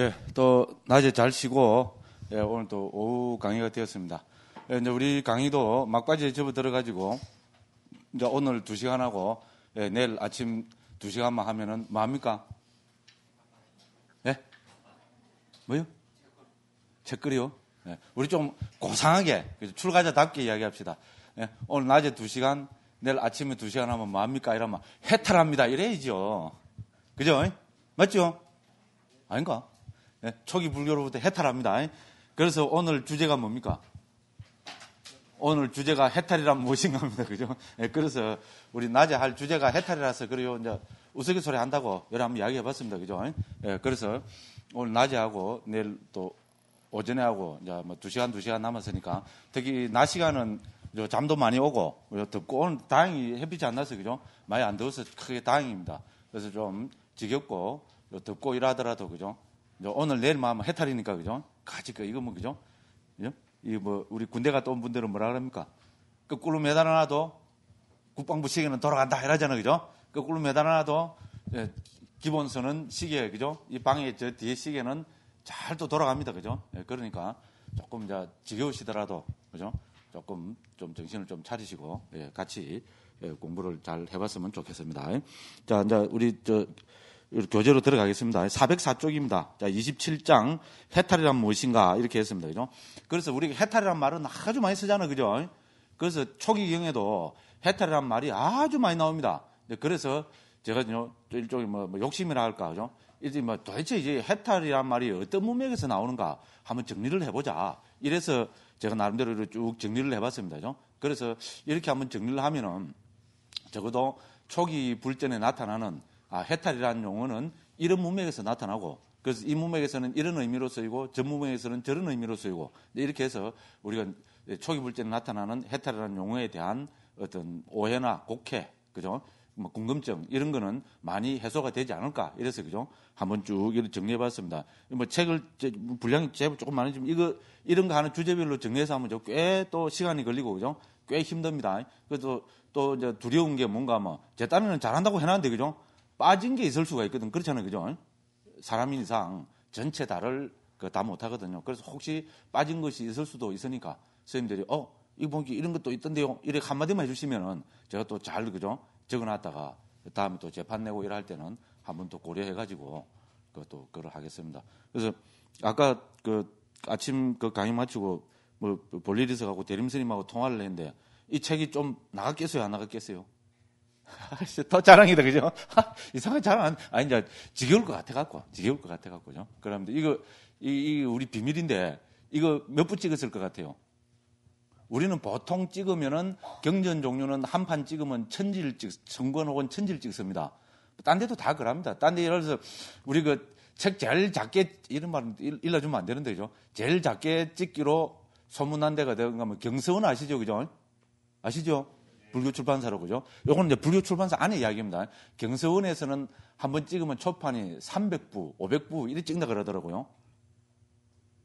예, 또 낮에 잘 쉬고 예, 오늘 또 오후 강의가 되었습니다. 예, 이제 우리 강의도 막바지에 접어 들어가지고 이제 오늘 두 시간 하고 예, 내일 아침 두 시간만 하면은 뭐 합니까? 예? 뭐요? 책거리요? 예, 우리 좀 고상하게 출가자답게 이야기합시다. 예, 오늘 낮에 두 시간, 내일 아침에 두 시간 하면 뭐 합니까? 이러면 해탈합니다. 이래야죠. 그죠? 맞죠? 아닌가? 예, 초기 불교로부터 해탈합니다. 그래서 오늘 주제가 뭡니까? 오늘 주제가 해탈이란 무엇인가합니다 그죠? 예, 그래서 우리 낮에 할 주제가 해탈이라서 그래요. 이제 우스갯소리 한다고 여러 한번 이야기해 봤습니다. 그죠? 예, 그래서 오늘 낮에 하고 내일 또 오전에 하고 이제 뭐두 시간 두 시간 남았으니까 특히 낮 시간은 잠도 많이 오고 덥고 오늘 다행히 햇빛이 안 나서 그죠? 많이 안 더워서 크게 다행입니다. 그래서 좀 지겹고 덥고 이러더라도 그죠? 오늘 내일 마음 해탈이니까 그죠? 가지 거 그 이거 뭐 그죠? 예? 이뭐 우리 군대 갔다 온 분들은 뭐라 그럽니까? 거꾸로 그 매달아놔도 국방부 시계는 돌아간다 이러잖아요, 그죠? 거꾸로 그 매달아놔도 예, 기본선은 시계, 그죠? 이 방에 저 뒤에 시계는 잘 또 돌아갑니다, 그죠? 예, 그러니까 조금 이제 지겨우시더라도 그죠? 조금 좀 정신을 좀 차리시고 같이 공부를 잘 해봤으면 좋겠습니다. 자, 이제 우리 저 교재로 들어가겠습니다. 404쪽입니다. 자, 27장 해탈이란 무엇인가 이렇게 했습니다. 그죠? 그래서 우리가 해탈이란 말은 아주 많이 쓰잖아. 요 그죠? 그래서 초기 경에도 해탈이란 말이 아주 많이 나옵니다. 그래서 제가 일종의 뭐, 뭐 욕심이라 할까. 그죠? 이제 뭐 도대체 이제 해탈이란 말이 어떤 문맥에서 나오는가 한번 정리를 해보자. 이래서 제가 나름대로 쭉 정리를 해봤습니다. 그죠? 그래서 이렇게 한번 정리를 하면은 적어도 초기 불전에 나타나는 아, 해탈이라는 용어는 이런 문맥에서 나타나고 그래서 이 문맥에서는 이런 의미로 쓰이고 전 문맥에서는 저런 의미로 쓰이고 이렇게 해서 우리가 초기 불제는 나타나는 해탈이라는 용어에 대한 어떤 오해나 곡해 그죠? 뭐 궁금증 이런 거는 많이 해소가 되지 않을까 이래서 그죠 한번 쭉 이렇게 정리해봤습니다. 뭐 책을 분량이 제법 조금 많은지만 이거 이런 거 하는 주제별로 정리해서 하면 꽤 또 시간이 걸리고 그죠 꽤 힘듭니다. 그래도또 이제 두려운 게 뭔가 뭐제 딴에는 잘한다고 해놨는데 그죠 빠진 게 있을 수가 있거든. 그렇잖아요. 그죠? 사람 인상 전체 다를 그 다 못하거든요. 그래서 혹시 빠진 것이 있을 수도 있으니까 선생님들이 어, 이거 기 이런 것도 있던데요. 이렇게 한마디만 해주시면은 제가 또 잘 그죠? 적어놨다가 다음에 또 재판 내고 일할 때는 한번 또 고려해가지고 그것도 그걸 하겠습니다. 그래서 아까 그 아침 그 강의 마치고 뭐 볼일 있어 가고 대림 스님하고 통화를 했는데 이 책이 좀 나갔겠어요, 안 나갔겠어요? 더 자랑이다, 그죠? 이상한 자랑, 안, 아니, 이제 지겨울 것 같아갖고, 지겨울 것 같아갖고, 죠 그럼 이거, 이, 이, 우리 비밀인데, 이거 몇 부 찍었을 것 같아요? 우리는 보통 찍으면은 경전 종류는 한 판 찍으면 천지를 찍, 정권 혹은 천지를 찍습니다. 딴 데도 다 그럽니다. 딴 데 예를 들어서 우리 그 책 제일 작게 이런 말은 일러주면 안 되는데, 그죠 제일 작게 찍기로 소문난 데가 되면 는가 경서원 아시죠? 그죠? 아시죠? 불교 출판사로 그죠? 요거는 이제 불교 출판사 안에 이야기입니다. 경서원에서는 한 번 찍으면 초판이 300부, 500부 이렇게 찍나 는 그러더라고요.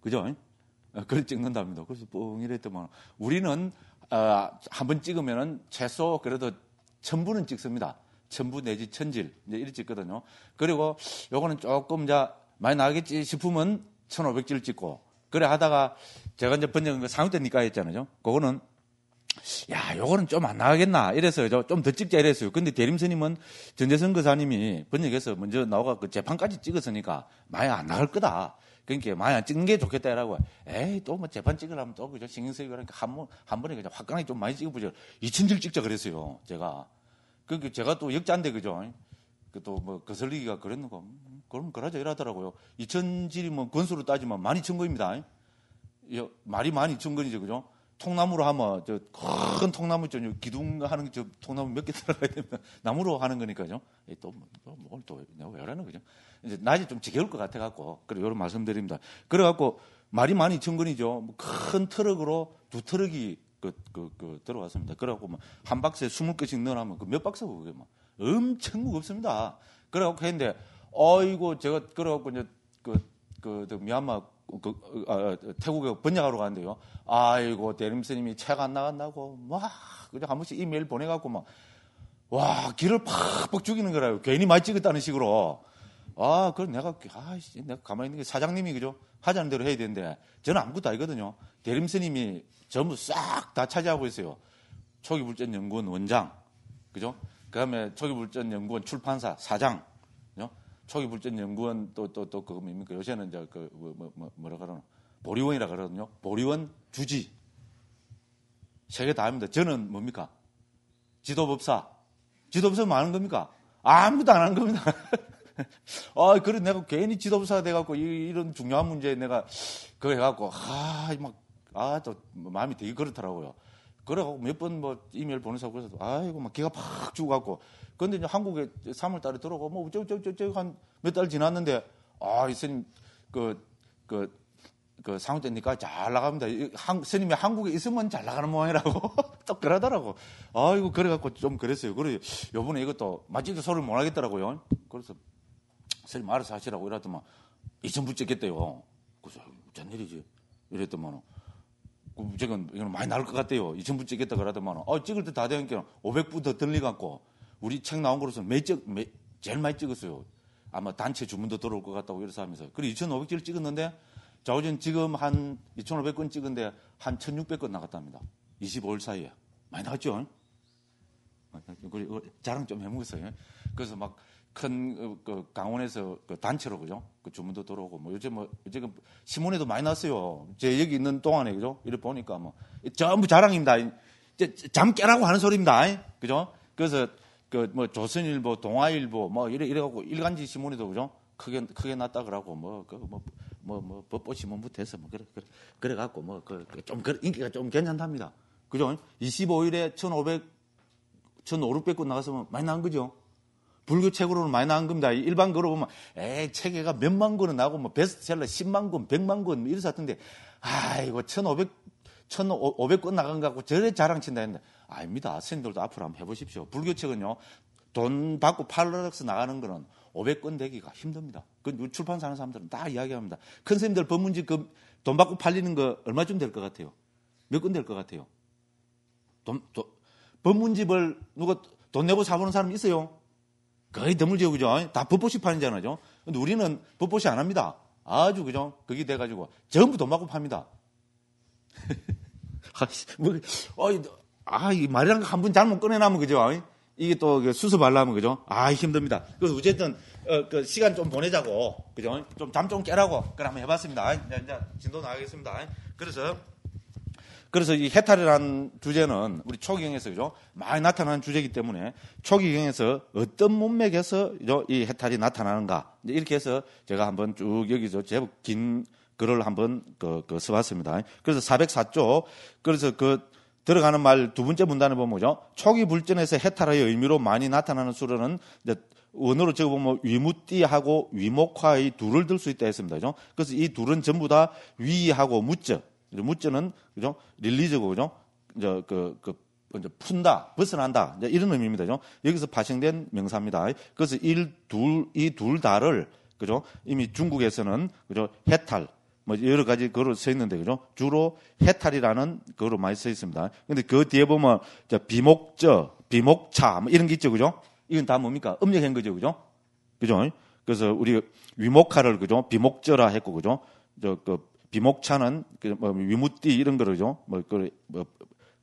그죠? 어, 그걸 찍는답니다. 그래서 뻥 이랬더만 우리는 어, 한번 찍으면은 최소 그래도 천부는 찍습니다. 천부 내지 천질 이제 이렇게 찍거든요. 그리고 요거는 조금 이제 많이 나겠지 싶으면 1,500질 찍고 그래 하다가 제가 이제 번역한 거상용대 니까 했잖아요. 그거는 야, 요거는 좀 안 나가겠나. 이래서 좀 더 찍자 이랬어요. 근데 대림스님은 전재선 거사님이 번역해서 먼저 나와가그 재판까지 찍었으니까 많이 안 나갈 거다. 그러니까 마이 찍는 게 좋겠다. 이라고. 에이, 또 뭐 재판 찍으려면 또 그저 신경 쓰이고 그러니까 한, 번, 한 번에 그냥 화끈하게 좀 많이 찍어보죠. 2천줄 찍자 그랬어요. 제가. 그러니까 제가 또 역자인데 그죠. 그 또 뭐 거슬리기가 그랬는 가 그럼 그러죠 이러더라고요. 2천질이면 뭐 건수로 따지면 12,000건입니다. 말이 12,000건이죠. 그죠. 통나무로 하면 저 큰 통나무 저 기둥 하는 저 통나무 몇 개 들어가야 되면 나무로 하는 거니까요. 또오또 뭐, 뭐, 내가 왜 하라는 거죠? 이제 낮에좀 지겨울 것 같아 갖고 그래 요런 말씀드립니다. 그래 갖고 말이 많이 천근이죠. 뭐 큰 트럭으로 두 트럭이 그, 그, 그 들어왔습니다. 그래 갖고 뭐한 박스에 스물 개씩 넣으라면 그 몇 박스 그게 뭐 엄청 무겁습니다. 그래 갖고 했는데 어이고 제가 그래 갖고 이제 그, 그, 그 미얀마 그, 아, 태국에 번역하러 갔는데요 아이고, 대림스님이 책 안 나간다고 막 그냥 한 번씩 이메일 보내갖고 막 와, 길을 팍팍 죽이는 거라요. 괜히 많이 찍었다는 식으로. 아, 그럼 내가, 아, 내가 가만히 있는 게 사장님이 그죠? 하자는 대로 해야 되는데, 저는 아무것도 아니거든요. 대림스님이 전부 싹 다 차지하고 있어요. 초기불전 연구원 원장, 그죠? 그 다음에 초기불전 연구원 출판사 사장, 초기 불전 연구원 또 또 또그 뭡니까 요새는 그 이제 그 뭐, 뭐, 뭐, 뭐라 그러나 보리원이라 그러거든요. 보리원 주지 세계 다입니다 저는 뭡니까 지도법사 지도법사 많은 뭐 겁니까 아무도 안한 겁니다. 아, 그래 내가 괜히 지도법사가 돼갖고 이런 중요한 문제에 내가 그거 해갖고 아막 아 또 마음이 되게 그렇더라고요. 그래갖고 몇 번 뭐 이메일 보내서 그래서 아이고 막 기가 팍 죽어갖고 근데 이제 한국에 3월 달에 들어오고 뭐 어쩌고저쩌고 한몇 달 지났는데 아, 이 스님 그, 그, 그 상우 때니까 잘 나갑니다. 한, 스님이 한국에 있으면 잘 나가는 모양이라고 또 그러더라고. 아이고 그래갖고 좀 그랬어요. 그래 요번에 이것도 마치도 소를 리못 하겠더라고요. 그래서 스님 알아서 하시라고 이러더만 이전 0 0겠대요 그래서 짠 일이지. 이랬더만 은그 무조건 이건 많이 나올 것 같아요. 2,000부 찍겠다 그러더만, 어, 찍을 때 다 되니까 500부 더 들리갖고, 우리 책 나온 거로서 매 찍, 매, 제일 많이 찍었어요. 아마 단체 주문도 들어올 것 같다고 이래서 하면서. 그래, 2,500개를 찍었는데, 자우진 지금 한 2,500건 찍은데, 한 1,600건 나갔답니다. 25일 사이에. 많이 나왔죠? 어, 어, 어, 자랑 좀 해먹었어요. 그래서 막 큰그 어, 강원에서 그 단체로 그죠? 그 주문도 들어오고 뭐 요즘 뭐 지금 그 신문에도 많이 났어요. 제 여기 있는 동안에 그죠? 이래 보니까 뭐 전부 자랑입니다. 이제 잠 깨라고 하는 소리입니다. 그죠? 그래서 그 뭐 조선일보, 동아일보 뭐 이래 이래 갖고 일간지 신문에도 그죠? 크게 크게 났다 그러고 뭐 그 뭐 뭐뭐 뭐, 보신문부 그 뭐, 뭐, 뭐, 해서 뭐 그래 그래 그, 그래 갖고 뭐 그좀 그, 인기가 좀 괜찮답니다. 그죠? 25일에 1,500 1,500건 나가서 많이 난 거죠. 불교 책으로는 많이 나온 겁니다. 일반 거로 보면 에 책에가 몇만 권은 나고 뭐 베스트셀러 10만 권, 100만 권이래서 뭐 사던데 아이거 1,500 1,500권 나간 거같고 저래 자랑친다 했는데 아닙니다. 선생님들도 앞으로 한번 해보십시오. 불교 책은요 돈 받고 팔러락스 나가는 거는 500권 되기가 힘듭니다. 그 출판사 하는 사람들은 다 이야기합니다. 큰생님들 법문집 그 돈 받고 팔리는 거 얼마쯤 될 것 같아요? 몇 권 될 것 같아요? 돈, 돈, 법문집을 누가 돈 내고 사보는 사람 있어요? 거의 드물죠, 그죠? 다 법보시 파는 잖아요. 근데 우리는 법보시 안 합니다. 아주 그죠? 거기 돼가지고 전부 돈 받고 팝니다. 뭐, 어이, 아, 이 말이란 거 한 번 잘못 꺼내놔면 그죠? 이게 또 그 수습하려면 그죠? 아, 힘듭니다. 그래서 어쨌든 어, 그 시간 좀 보내자고 그죠? 좀 잠 좀 깨라고 그럼 한번 해봤습니다. 이제, 네, 이제 진도 나가겠습니다. 그래서 그래서 이 해탈이라는 주제는 우리 초기경에서 그죠? 많이 나타나는 주제이기 때문에 초기경에서 어떤 문맥에서 이 해탈이 나타나는가 이렇게 해서 제가 한번 쭉 여기서 제법 긴 글을 한번 그, 그 써봤습니다. 그래서 404쪽 그래서 그 들어가는 말 두 번째 문단에 보면 뭐죠? 초기 불전에서 해탈의 의미로 많이 나타나는 수로는 이제 원어로 적어보면 위무띠하고 위목화의 둘을 들 수 있다 했습니다. 그죠? 그래서 이 둘은 전부 다 위하고 무적 이제 무죄는 그죠? 릴리즈고 그죠? 이제 그, 그 뭐 이제 푼다, 벗어난다. 이제 이런 의미입니다. 그죠? 여기서 파생된 명사입니다. 그래서 일, 둘, 이 둘 다를 그죠? 이미 중국에서는 그죠? 해탈 뭐 여러 가지 그로써 있는데 그죠? 주로 해탈이라는 그로 많이 써 있습니다. 근데 그 뒤에 보면 비목저, 비목차 뭐 이런 게 있죠. 그죠? 이건 다 뭡니까? 음력한 거죠. 그죠? 그죠? 그래서 우리 위목화를 그죠? 비목저라 했고 그죠? 저그 비목차는 그 뭐 위무띠 이런 거죠. 뭐, 그, 뭐,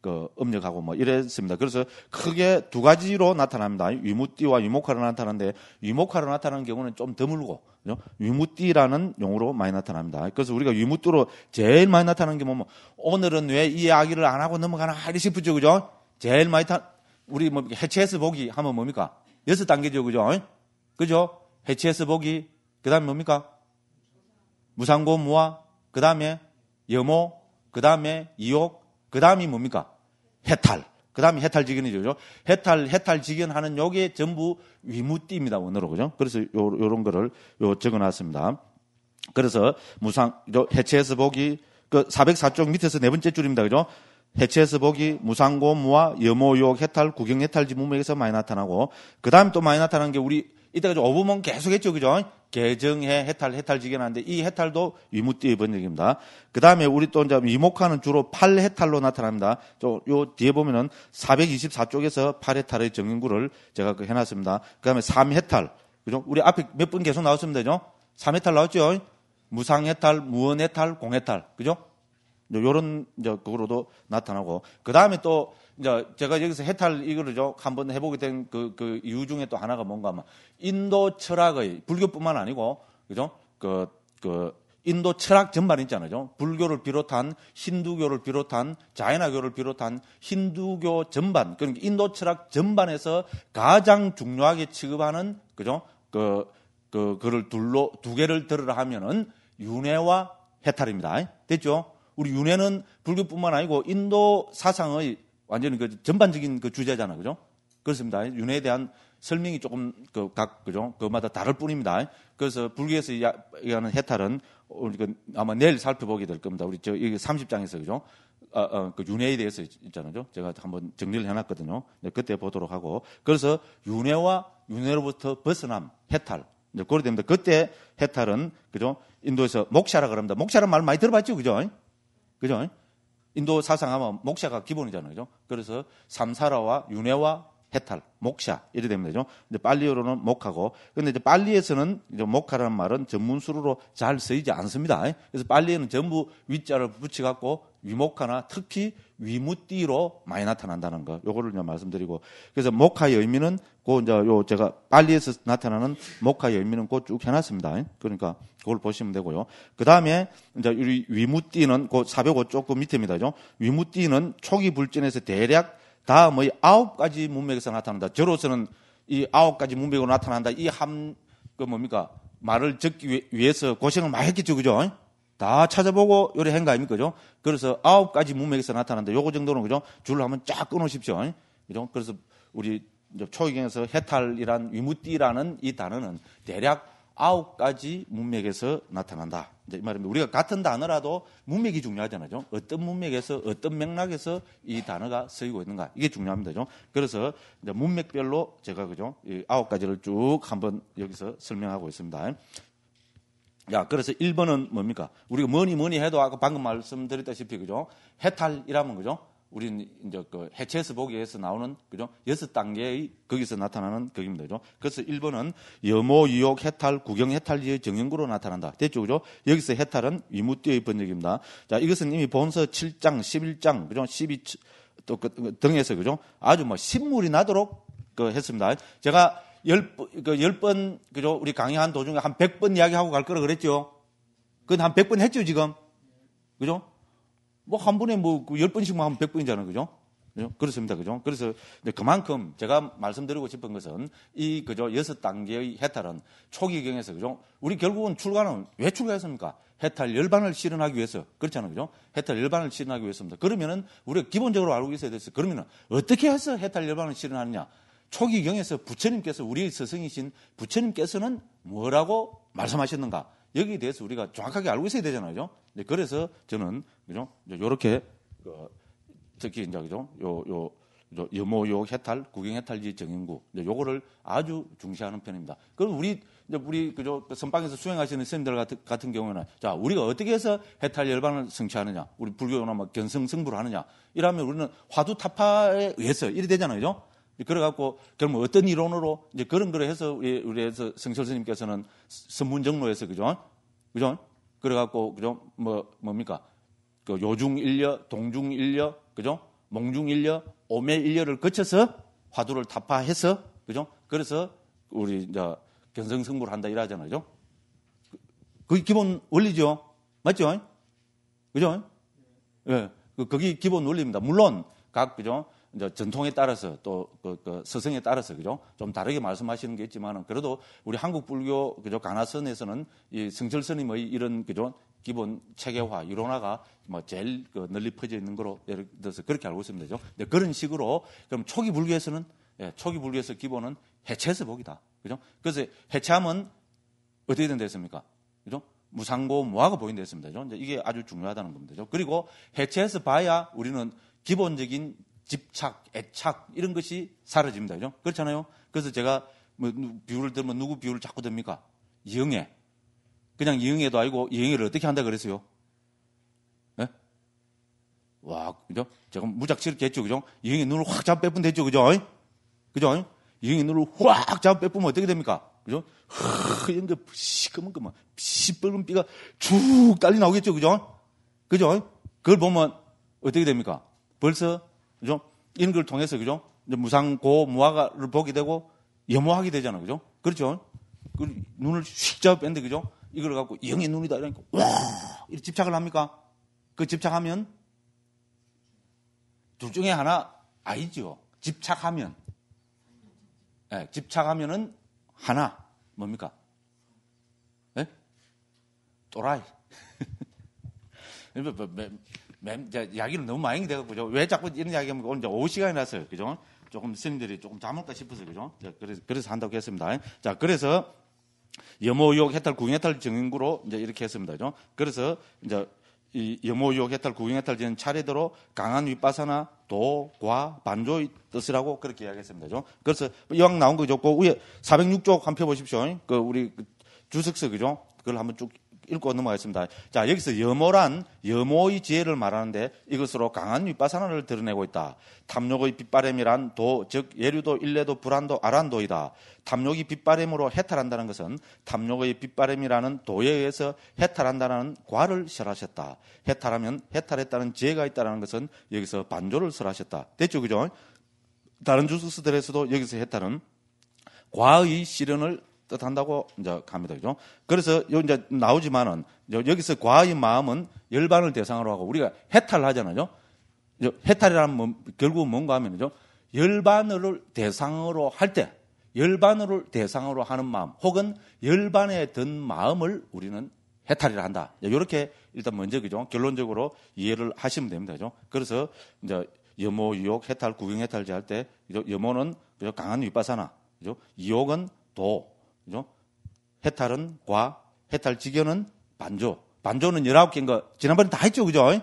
그 음력하고 뭐 이랬습니다. 그래서 크게 두 가지로 나타납니다. 위무띠와 위목화로 나타나는데 위목화로 나타나는 경우는 좀 드물고 그죠? 위무띠라는 용어로 많이 나타납니다. 그래서 우리가 위무띠로 제일 많이 나타나는 게 뭐면 오늘은 왜 이 이야기를 안 하고 넘어가나 하리 싶으죠. 그죠? 제일 많이 타 우리 뭐 해체해서 보기 하면 뭡니까? 여섯 단계죠. 그죠? 그죠? 해체해서 보기 그다음에 뭡니까? 무상고 무아 그 다음에 염호, 그 다음에 이욕, 그 다음이 뭡니까? 해탈. 그 다음에 해탈직연이죠 해탈, 해탈 직연 하는 요게 전부 위무띠입니다. 원어로. 그죠? 그래서 요, 요런 거를 요 적어 놨습니다. 그래서 무상, 해체해서 보기, 그 404쪽 밑에서 네 번째 줄입니다. 그죠? 해체해서 보기, 무상고무와 여모욕, 해탈, 구경 해탈 지문맥에서 뭐 많이 나타나고 그 다음에 또 많이 나타나는 게 우리 이때까지 오부문 계속했죠, 그죠? 개정해, 해탈, 해탈지게 하는데 이 해탈도 위무띠의 번역입니다. 그 다음에 우리 또 이제 위목화는 주로 팔해탈로 나타납니다. 또요 뒤에 보면은 424쪽에서 팔해탈의 정인구를 제가 그 해놨습니다. 그 다음에 삼해탈, 그죠? 우리 앞에 몇분 계속 나왔으면 되죠? 삼해탈 나왔죠? 무상해탈, 무언해탈, 공해탈, 그죠? 요런 이제 그거로도 나타나고 그다음에 또 이제 제가 여기서 해탈 이거를 좀 한번 해보게 된 그그 그 이유 중에 또 하나가 뭔가 하면 인도 철학의 불교뿐만 아니고 그죠? 그그 그 인도 철학 전반 있잖아요. 불교를 비롯한 힌두교를 비롯한 자이나교를 비롯한 힌두교 전반 그러니까 인도 철학 전반에서 가장 중요하게 취급하는 그죠? 그, 그, 그를 둘로, 두 개를 들으라 하면은 윤회와 해탈입니다. 됐죠? 우리 윤회는 불교뿐만 아니고 인도 사상의 완전히 그 전반적인 그 주제잖아, 요 그죠? 그렇습니다. 윤회에 대한 설명이 조금 그각 그죠? 그마다 다를 뿐입니다. 그래서 불교에서 얘기하는 해탈은 그 아마 내일 살펴보게 될 겁니다. 우리 저 여기 30장에서 그죠? 아, 아, 그 윤회에 대해서 있잖아요. 제가 한번 정리를 해놨거든요. 네, 그때 보도록 하고. 그래서 윤회와 윤회로부터 벗어남, 해탈. 이제 그렇게 됩니다. 그때 해탈은, 그죠? 인도에서 목샤라 그럽니다. 목샤는말 많이 들어봤죠? 그죠? 그죠? 인도 사상하면 목샤가 기본이잖아요. 그죠? 그래서 삼사라와 윤회와 해탈, 목샤 이래 되면 되죠. 근데 빨리어로는 목하고 근데 이제 빨리에서는 이제 목하라는 말은 전문수로로 잘 쓰이지 않습니다. 그래서 빨리에는 전부 윗자를 붙여 갖고 위목화나 특히 위무띠로 많이 나타난다는 거. 요거를 이제 말씀드리고. 그래서 목화의 의미는 고 이제 요 제가 빨리에서 나타나는 목화의 의미는 고 쭉 해놨습니다. 그러니까 그걸 보시면 되고요. 그 다음에 이제 우리 위무띠는 고405 조금 밑입니다죠. 위무띠는 초기 불진에서 대략 다음의 아홉 가지 문맥에서 나타난다. 저로서는 이 아홉 가지 문맥으로 나타난다. 이 함, 그 뭡니까? 말을 적기 위해서 고생을 많이 했겠죠, 그죠? 다 찾아보고 요리한 거 아닙니까? 그죠? 그래서 아홉 가지 문맥에서 나타난다 요거 정도는 그죠? 줄을 한번 쫙 끊으십시오. 그죠? 그래서 우리 초기경에서 해탈이란 위무띠라는 이 단어는 대략 아홉 가지 문맥에서 나타난다. 이제 말입니다. 우리가 같은 단어라도 문맥이 중요하잖아요. 어떤 문맥에서 어떤 맥락에서 이 단어가 쓰이고 있는가 이게 중요합니다. 그죠? 그래서 문맥별로 제가 그죠 아홉 가지를 쭉 한번 여기서 설명하고 있습니다. 야, 그래서 1번은 뭡니까? 우리가 뭐니 뭐니 해도 아까 방금 말씀드렸다시피, 그죠? 해탈이라면, 그죠? 우린 이제 그 해체에서 보기에서 나오는, 그죠? 여섯 단계의 거기서 나타나는 거기입니다. 그죠? 그래서 1번은 여모, 유혹, 해탈, 구경, 해탈지의 정형구로 나타난다. 됐죠? 그죠? 여기서 해탈은 위무띠의 번역입니다. 자, 이것은 이미 본서 7장, 11장, 그죠? 12, 또 그, 그, 등에서, 그죠? 아주 뭐 신물이 나도록 그 했습니다. 제가 열번 그 그죠? 우리 강의한 도중에 한 백 번 이야기하고 갈 거라 그랬죠. 그건 한백 번 했죠, 지금. 그죠? 뭐 한 번에 뭐, 뭐 그 열번씩만 하면 백번이잖아요 그죠? 그죠? 그렇습니다. 그죠? 그래서 그만큼 제가 말씀드리고 싶은 것은 이 그죠? 여섯 단계의 해탈은 초기경에서 그죠? 우리 결국은 출가는 왜 출가했습니까? 해탈 열반을 실현하기 위해서 그렇잖아요. 그죠? 해탈 열반을 실현하기 위해서입니다. 그러면은 우리가 기본적으로 알고 있어야 돼서 그러면은 어떻게 해서 해탈 열반을 실현하느냐? 초기경에서 부처님께서 우리의 스승이신 부처님께서는 뭐라고 말씀하셨는가 여기에 대해서 우리가 정확하게 알고 있어야 되잖아요. 그 그래서 저는 그죠 요렇게 그, 특히 이제 그죠 요요 여모요 해탈 구경 해탈지 정인구 요거를 아주 중시하는 편입니다. 그럼 우리 이제 우리 그저 그 선방에서 수행하시는 스님들 같은, 같은 경우는 자 우리가 어떻게 해서 해탈 열반을 성취하느냐 우리 불교나 막 뭐 견성 승부를 하느냐 이러면 우리는 화두 타파에 의해서 이래 되잖아요. 그래갖고 결국 어떤 이론으로 이제 그런 거를 해서 우리 우리에서 성철 스님께서는 선문정로에서 그죠, 그죠? 그래갖고 그죠 뭐 뭡니까 그 요중일려, 동중일려, 그죠? 몽중일려, 오매일려를 거쳐서 화두를 타파해서 그죠? 그래서 우리 이제 견성승부를 한다 이러잖아요, 그죠? 그게 기본 원리죠, 맞죠? 그죠? 예, 네. 네. 그게 기본 원리입니다. 물론 각 그죠? 이제 전통에 따라서 또 그, 그 서성에 따라서 그죠 좀 다르게 말씀하시는 게 있지만은 그래도 우리 한국 불교 그죠 가나선에서는 이 승철 스님의 뭐 이런 그죠 기본 체계화 이론화가 뭐 제일 그 널리 퍼져 있는 거로 예를 들어서 그렇게 알고 있으면 되죠. 근데 그런 식으로 그럼 초기 불교에서는 예, 초기 불교에서 기본은 해체해서 보기다. 그죠? 그래서 해체하면 어떻게 된다했습니까 그죠? 무상고 무하가 보인다 했습니다. 그죠? 이제 이게 아주 중요하다는 겁니다. 그죠? 그리고 해체해서 봐야 우리는 기본적인 집착, 애착 이런 것이 사라집니다. 그죠? 그렇잖아요. 그래서 제가 뭐 비유를 들면 누구 비유를 자꾸 듭니까? 이영애. 그냥 이영애도 아니고 이영애를 어떻게 한다 그랬어요? 예? 와, 그죠? 제가 무작스럽게 했죠, 그죠? 이영애 눈을 확 잡아 빼면 됐죠, 그죠? 그죠? 이영애 눈을 확 잡아 빼면 어떻게 됩니까? 그죠? 흐, 이런 시커먼거만 시뻘건 삐가 쭉 딸리 나오겠죠, 그죠? 그죠? 그걸 보면 어떻게 됩니까? 벌써 그죠? 이런 걸 통해서 그죠? 무상고 무화과를 보게 되고 염화하게 되잖아. 요 그죠? 그렇죠? 그 눈을 휙 잡았는데 그죠? 이걸 갖고 영의 눈이다 이러니까 와! 이렇게 집착을 합니까? 그 집착하면 둘 중에 하나 아니죠. 집착하면 네, 집착하면은 하나 뭡니까? 예? 네? 또라이. 그러니까 뭐, 뭐, 이야기를 너무 많이 되고 그죠? 왜 자꾸 이런 이야기하면 오늘 이제 오후 시간이 났어요, 그죠? 조금 스님들이 조금 잠을까 싶어서 그죠? 그래서, 그래서 한다고 했습니다. 자, 그래서 염호유혹 해탈 구경해탈 증인구로 이제 이렇게 했습니다, 그죠? 그래서 이제 이염호유 해탈 구경해탈 지는 차례대로 강한 윗바사나 도과 반조의 뜻이라고 그렇게 이야기했습니다, 그죠? 그래서 이왕 나온 거 좋고 위에 406쪽 한 표 보십시오. 그 우리 그 주석서 그죠? 그걸 한번 쭉 읽고 넘어가겠습니다. 자, 여기서 여모란 여모의 지혜를 말하는데 이것으로 강한 윗바사나를 드러내고 있다. 탐욕의 빛바램이란 도, 즉 예류도 일례도 불안도 아란도이다. 탐욕이 빛바램으로 해탈한다는 것은 탐욕의 빛바램이라는 도에 의해서 해탈한다는 과를 설하셨다. 해탈하면 해탈했다는 지혜가 있다는 것은 여기서 반조를 설하셨다. 됐죠, 그죠? 다른 주스들에서도 여기서 해탈은 과의 실현을 뜻한다고 이제 갑니다. 그죠? 그래서 요 이제 나오지만은 여기서 과의 마음은 열반을 대상으로 하고 우리가 해탈을 하잖아요. 해탈이라는 뭐, 결국은 뭔가 하면요. 은 열반을 대상으로 할 때, 열반을 대상으로 하는 마음 혹은 열반에 든 마음을 우리는 해탈이라 한다. 이렇게 일단 먼저 그죠 결론적으로 이해를 하시면 됩니다. 그죠? 그래서 이제 염모 유혹 해탈 구경 해탈제 할 때 염모는 강한 윗바사나 그죠? 이혹은 도 그죠? 해탈은 과, 해탈 직연은 반조. 반조는 19개인가, 지난번에 다 했죠, 그죠?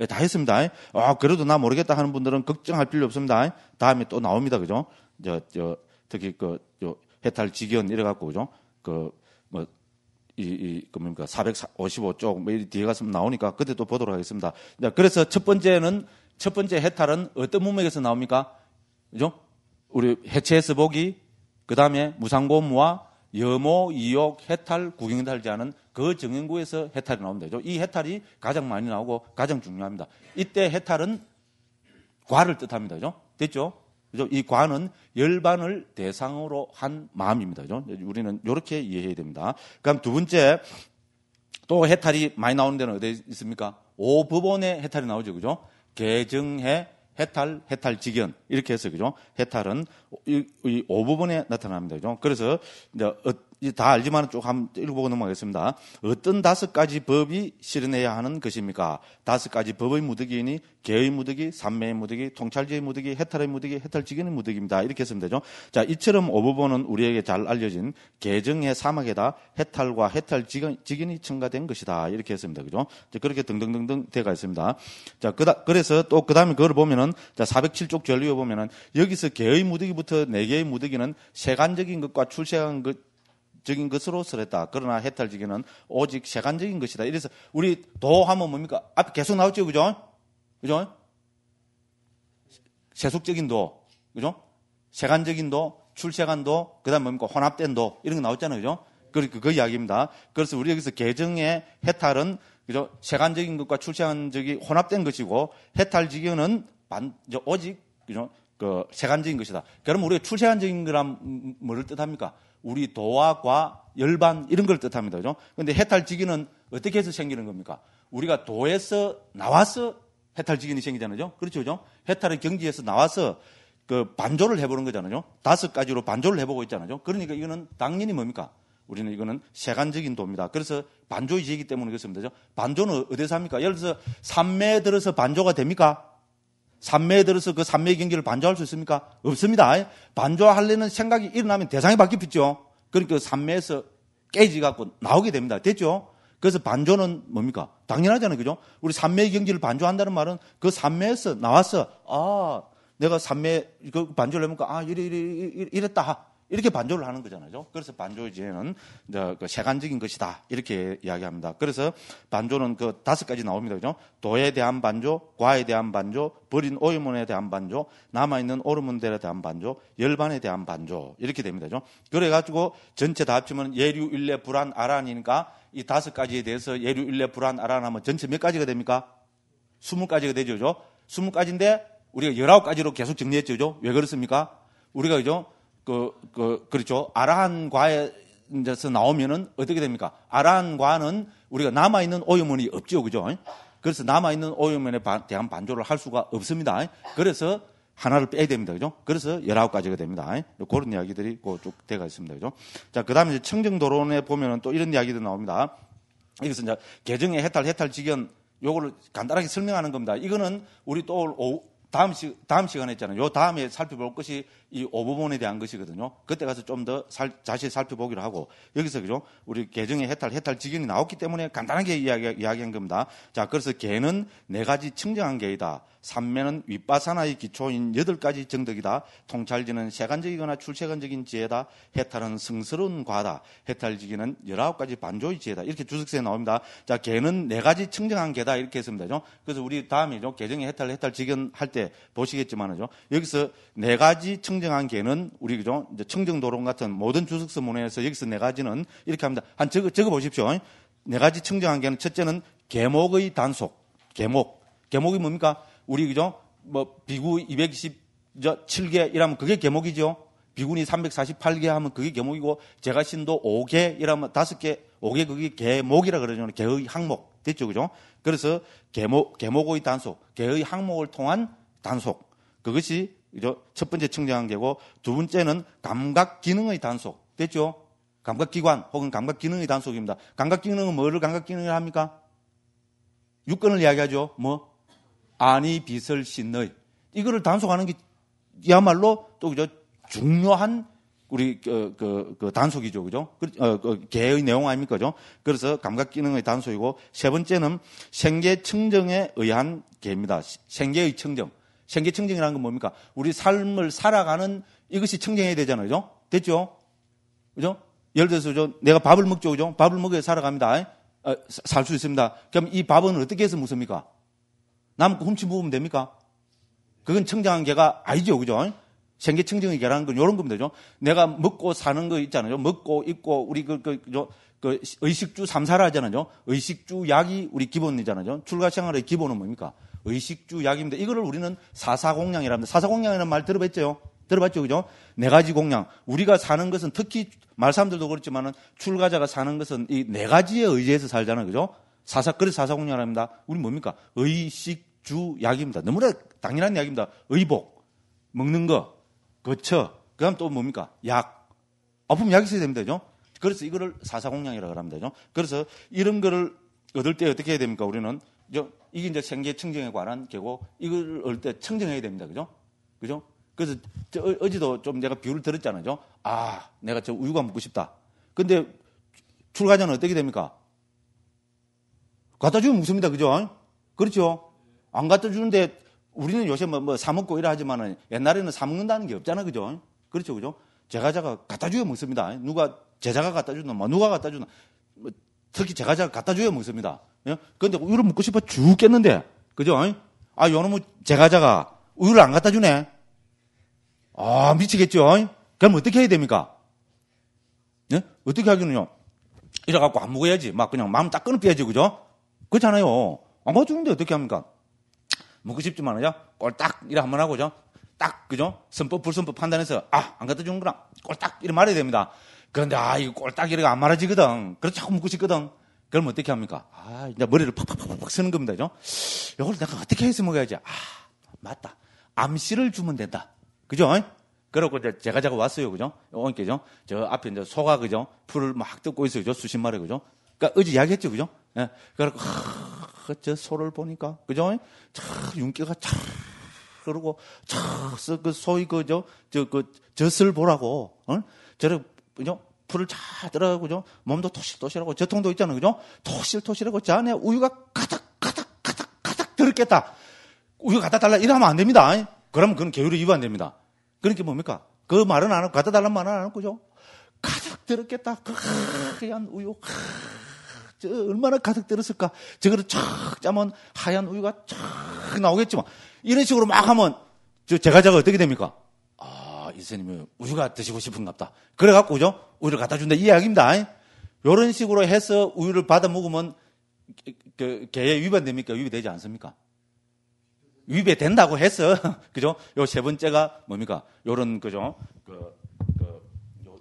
예, 다 했습니다. 아, 그래도 나 모르겠다 하는 분들은 걱정할 필요 없습니다. 다음에 또 나옵니다, 그죠? 저, 저, 특히 그, 저, 해탈 직연 이래갖고, 그죠? 그, 뭐, 이, 이, 그 뭡니까, 455쪽, 뭐, 이 뒤에 가서 나오니까 그때 또 보도록 하겠습니다. 자, 그래서 첫 번째는, 첫 번째 해탈은 어떤 문맥에서 나옵니까? 그죠? 우리 해체해서 보기, 그 다음에 무상고무와 여모, 이욕, 해탈, 구경달지 않은 그 정인구에서 해탈이 나옵니다. 이 해탈이 가장 많이 나오고 가장 중요합니다. 이때 해탈은 과를 뜻합니다. 그죠? 됐죠? 그죠? 이 과는 열반을 대상으로 한 마음입니다. 그죠? 우리는 이렇게 이해해야 됩니다. 그럼 두 번째 또 해탈이 많이 나오는 데는 어디 있습니까? 오법원의 해탈이 나오죠. 그죠? 개정해 해탈, 해탈 직연 이렇게 해서 그죠? 해탈은 이, 이 5부분에 나타납니다. 그죠? 그래서 이제 어, 다 알지만 쭉 한번 읽어보고 넘어가겠습니다. 어떤 다섯 가지 법이 실현해야 하는 것입니까? 다섯 가지 법의 무더기니 개의 무더기, 삼매의 무더기, 통찰제의 무더기, 해탈의 무더기, 해탈지견의 무더기입니다. 이렇게 했으면 되죠. 자, 이처럼 오보보는 우리에게 잘 알려진 개정의 사막에다 해탈과 해탈지견이 첨가된 것이다. 이렇게 했습니다. 그죠? 자, 그렇게 등등등등 돼가 있습니다. 자, 그다, 그래서 또 그 다음에 그걸 보면은 자, 407쪽 전류에 보면은 여기서 개의 무더기부터 네 개의 무더기는 세간적인 것과 출세한 것 적인 것으로 설했다. 그러나 해탈지기는 오직 세간적인 것이다. 이래서 우리 도 하면 뭡니까? 앞에 계속 나오죠. 그죠? 그죠? 세속적인 도. 그죠? 세간적인 도, 출세간 도, 그 다음 뭡니까? 혼합된 도. 이런 게 나왔잖아요. 그죠? 그, 그, 그 이야기입니다. 그래서 우리 여기서 개정의 해탈은 그죠? 세간적인 것과 출세한적이 혼합된 것이고 해탈지기는 반, 오직 그죠? 그 세간적인 것이다. 그럼 우리가 출세한적인 거란 음, 음, 뭐를 뜻합니까? 우리 도와 과, 열반 이런 걸 뜻합니다. 그죠? 근데 해탈지기는 어떻게 해서 생기는 겁니까? 우리가 도에서 나와서 해탈지기이 생기잖아요. 그렇죠? 그죠? 해탈의 경지에서 나와서 그 반조를 해보는 거잖아요. 다섯 가지로 반조를 해보고 있잖아요. 그러니까 이거는 당연히 뭡니까? 우리는 이거는 세간적인 도입니다. 그래서 반조의지이기 때문에 그렇습니다. 반조는 어디서 합니까? 예를 들어서 산매에 들어서 반조가 됩니까? 산매에 들어서 그 산매 경기를 반조할 수 있습니까? 없습니다. 반조하려는 생각이 일어나면 대상이 바뀌겠죠. 그러니까 산매에서 깨지갖고 나오게 됩니다. 됐죠? 그래서 반조는 뭡니까? 당연하잖아요. 그죠? 우리 산매의 경기를 반조한다는 말은 그 산매에서 나와서, 아, 내가 산매, 그 반조를 해보니까, 아, 이래, 이래, 이랬다. 이렇게 반조를 하는 거잖아요. 그래서 반조제는 지 그 세간적인 것이다. 이렇게 이야기합니다. 그래서 반조는 그 다섯 가지 나옵니다. 그죠? 도에 대한 반조, 과에 대한 반조, 버린 오이문에 대한 반조, 남아있는 오르문대에 대한 반조, 열반에 대한 반조. 이렇게 됩니다. 그죠? 그래가지고 전체 다 합치면 예류, 일례, 불안, 아란이니까 이 다섯 가지에 대해서 예류, 일례, 불안, 아란 하면 전체 몇 가지가 됩니까? 스무 가지가 되죠. 그죠? 스무 가지인데 우리가 열아홉 가지로 계속 정리했죠. 그죠? 왜 그렇습니까? 우리가 그죠? 그, 그, 그렇죠. 아라한 과에서 나오면은 어떻게 됩니까? 아라한 과는 우리가 남아있는 오염원이 없죠. 그죠? 그래서 남아있는 오염원에 대한 반조를 할 수가 없습니다. 그래서 하나를 빼야 됩니다. 그죠? 그래서 1 9 가지가 됩니다. 그런 이야기들이 쭉 돼가 있습니다. 그죠? 자, 그 다음에 청정도론에 보면은 또 이런 이야기도 나옵니다. 이것은 이제 개정의 해탈, 해탈 직연, 요거를 간단하게 설명하는 겁니다. 이거는 우리 또 오, 다음, 시, 다음 시간에 있잖아요요 다음에 살펴볼 것이 이오부분에 대한 것이거든요. 그때 가서 좀 더 자세히 살펴보기로 하고 여기서 그죠? 우리 개정의 해탈, 해탈 지연이 나왔기 때문에 간단하게 이야기, 이야기한 겁니다. 자, 그래서 개는 네 가지 청정한 개이다. 삼매는 윗바사나의 기초인 여덟 가지 정덕이다. 통찰지는 세간적이거나 출세간적인 지혜다. 해탈은 승스러운 과다. 해탈지기는 열아홉 가지 반조의 지혜다. 이렇게 주석서에 나옵니다. 자, 개는 네 가지 청정한 개다. 이렇게 했습니다. 죠 그래서 우리 다음에 죠 개정의 해탈, 해탈 지연할때 보시겠지만은요. 여기서 네 가지 청정 청정한 개는 우리 그죠? 이제 청정도론 같은 모든 주석서문에서 여기서 네 가지는 이렇게 합니다. 한 적어, 적어 보십시오. 네 가지 청정한 개는 첫째는 개목의 단속. 개목. 개목이 뭡니까? 우리 그죠? 뭐 비구 227개 이라면 그게 개목이죠. 비군이 348개 하면 그게 개목이고 제가 신도 5개 이라면 5개 5개 그게 개목이라 그러죠. 개의 항목. 됐죠. 그죠? 그래서 개목 개목의 단속, 개의 항목을 통한 단속. 그것이 첫 번째 청정한계고두 번째는 감각 기능의 단속. 됐죠? 감각 기관 혹은 감각 기능의 단속입니다. 감각 기능은 뭐를 감각 기능을 합니까? 육건을 이야기하죠. 뭐 아니 비설 신의 이거를 단속하는 게 이야말로 또 그저 중요한 우리 그, 그, 그 단속이죠, 그죠? 그, 어, 그 개의 내용 아닙니까, 그죠? 그래서 감각 기능의 단속이고 세 번째는 생계 청정에 의한 개입니다. 생계의 청정. 생계청정이라는 건 뭡니까? 우리 삶을 살아가는 이것이 청정해야 되잖아요. 그죠? 됐죠? 그죠? 예를 들어서 저 내가 밥을 먹죠. 그죠? 밥을 먹어야 살아갑니다. 어, 살수 있습니다. 그럼 이 밥은 어떻게 해서 먹습니까남 훔치 먹으면 됩니까? 그건 청정한 개가 아니죠. 그죠? 생계청정의 개라는 건 이런 겁니다. 죠 내가 먹고 사는 거 있잖아요. 먹고 있고 우리 그, 그, 그, 그 의식주 삼사라 하잖아요. 의식주 약이 우리 기본이잖아요. 출가생활의 기본은 뭡니까? 의식주 약입니다. 이거를 우리는 사사공양이라 합니다. 사사공양이라는 말 들어봤죠? 들어봤죠, 그죠? 네 가지 공양. 우리가 사는 것은 특히 말 사람들도 그렇지만은 출가자가 사는 것은 이 네 가지에 의지해서 살잖아요, 그죠? 사사 그래서 사사공양이랍니다. 우리 뭡니까? 의식주 약입니다. 너무나 당연한 약입니다. 의복 먹는 거 거쳐 그다음 또 뭡니까? 약 아프면 약 있어야 됩니다, 그죠? 그래서 이거를 사사공양이라고 합니다, 그죠? 그래서 이런 거를 얻을 때 어떻게 해야 됩니까? 우리는 이게 이제 생계 청정에 관한 계고 이걸 올때 청정해야 됩니다. 그죠? 그죠? 그래서 어, 제도좀 내가 비유를 들었잖아요. 아, 내가 저 우유가 먹고 싶다. 근데 출가자는 어떻게 됩니까? 갖다 주면 묵습니다. 그죠? 그렇죠? 안 갖다 주는데 우리는 요새 뭐, 뭐 사먹고 이래 하지만은 옛날에는 사먹는다는 게 없잖아. 그죠? 그렇죠. 그죠? 제가자가 갖다 주면 묵습니다. 누가 제자가 갖다 주나, 뭐 누가 갖다 주나. 뭐 특히 제가자가 갖다 주면 묵습니다. 예? 그런데 우유를 먹고 싶어 죽겠는데. 그죠? 아, 요놈은 제가자가 우유를 안 갖다 주네. 아, 미치겠죠? 그럼 어떻게 해야 됩니까? 예? 어떻게 하기는요? 이래갖고 안 먹어야지. 막 그냥 마음 딱 끊어 빼야지. 그죠? 그렇잖아요. 안 먹어주는데 어떻게 합니까? 먹고 싶지만, 그죠? 꼴딱, 이래 한번 하고, 그죠? 딱, 그죠? 선법, 불선법 판단해서, 아, 안 갖다 주는구나. 꼴딱, 이래 말해야 됩니다. 그런데, 아, 이거 꼴딱 이래가 안 말아지거든. 그래서 자꾸 먹고 싶거든. 그럼 어떻게 합니까? 아, 이제 머리를 팍팍팍팍 쓰는 겁니다. 그죠? 이걸 내가 어떻게 해서 먹어야지? 아, 맞다. 암시를 주면 된다. 그죠? 그러고 이제 제가 자가 왔어요. 그죠? 어머니께죠? 저 앞에 이제 소가 그죠? 풀을 막 뜯고 있어요. 그죠? 수십 마리 그죠? 그러니까 어제 이야기했죠. 그죠? 예. 그러고 저 소를 보니까 그죠? 참 윤기가 참 그러고 참그 소위 그죠? 저그 젖을 보라고. 응? 저를 그죠? 불을 잘 들어가고 그죠? 몸도 토실토실하고 저통도 있잖아요. 그죠? 토실토실하고 저 안에 우유가 가득가득가득가득 들었겠다. 우유 갖다 달라 이러면 안 됩니다. 그러면 그건 계율이 위안됩니다 그러니까 뭡니까? 그 말은 안 하고 갖다 달라는 말은 안 하고 그죠? 가득 들었겠다. 그 하얀 우유. 하, 저 얼마나 가득 들었을까? 저거를 촥 짜면 하얀 우유가 촥 나오겠지만 이런 식으로 막 하면 저제가자가 어떻게 됩니까? 예수님이 우유가 드시고 싶은갑다. 그래갖고 그죠? 우유를 갖다 준다 이 이야기입니다. 이런 식으로 해서 우유를 받아 먹으면 그 계에 위반됩니까? 위배되지 않습니까? 위배된다고 해서 그죠? 요 세 번째가 뭡니까? 요런 그죠? 그, 그 요,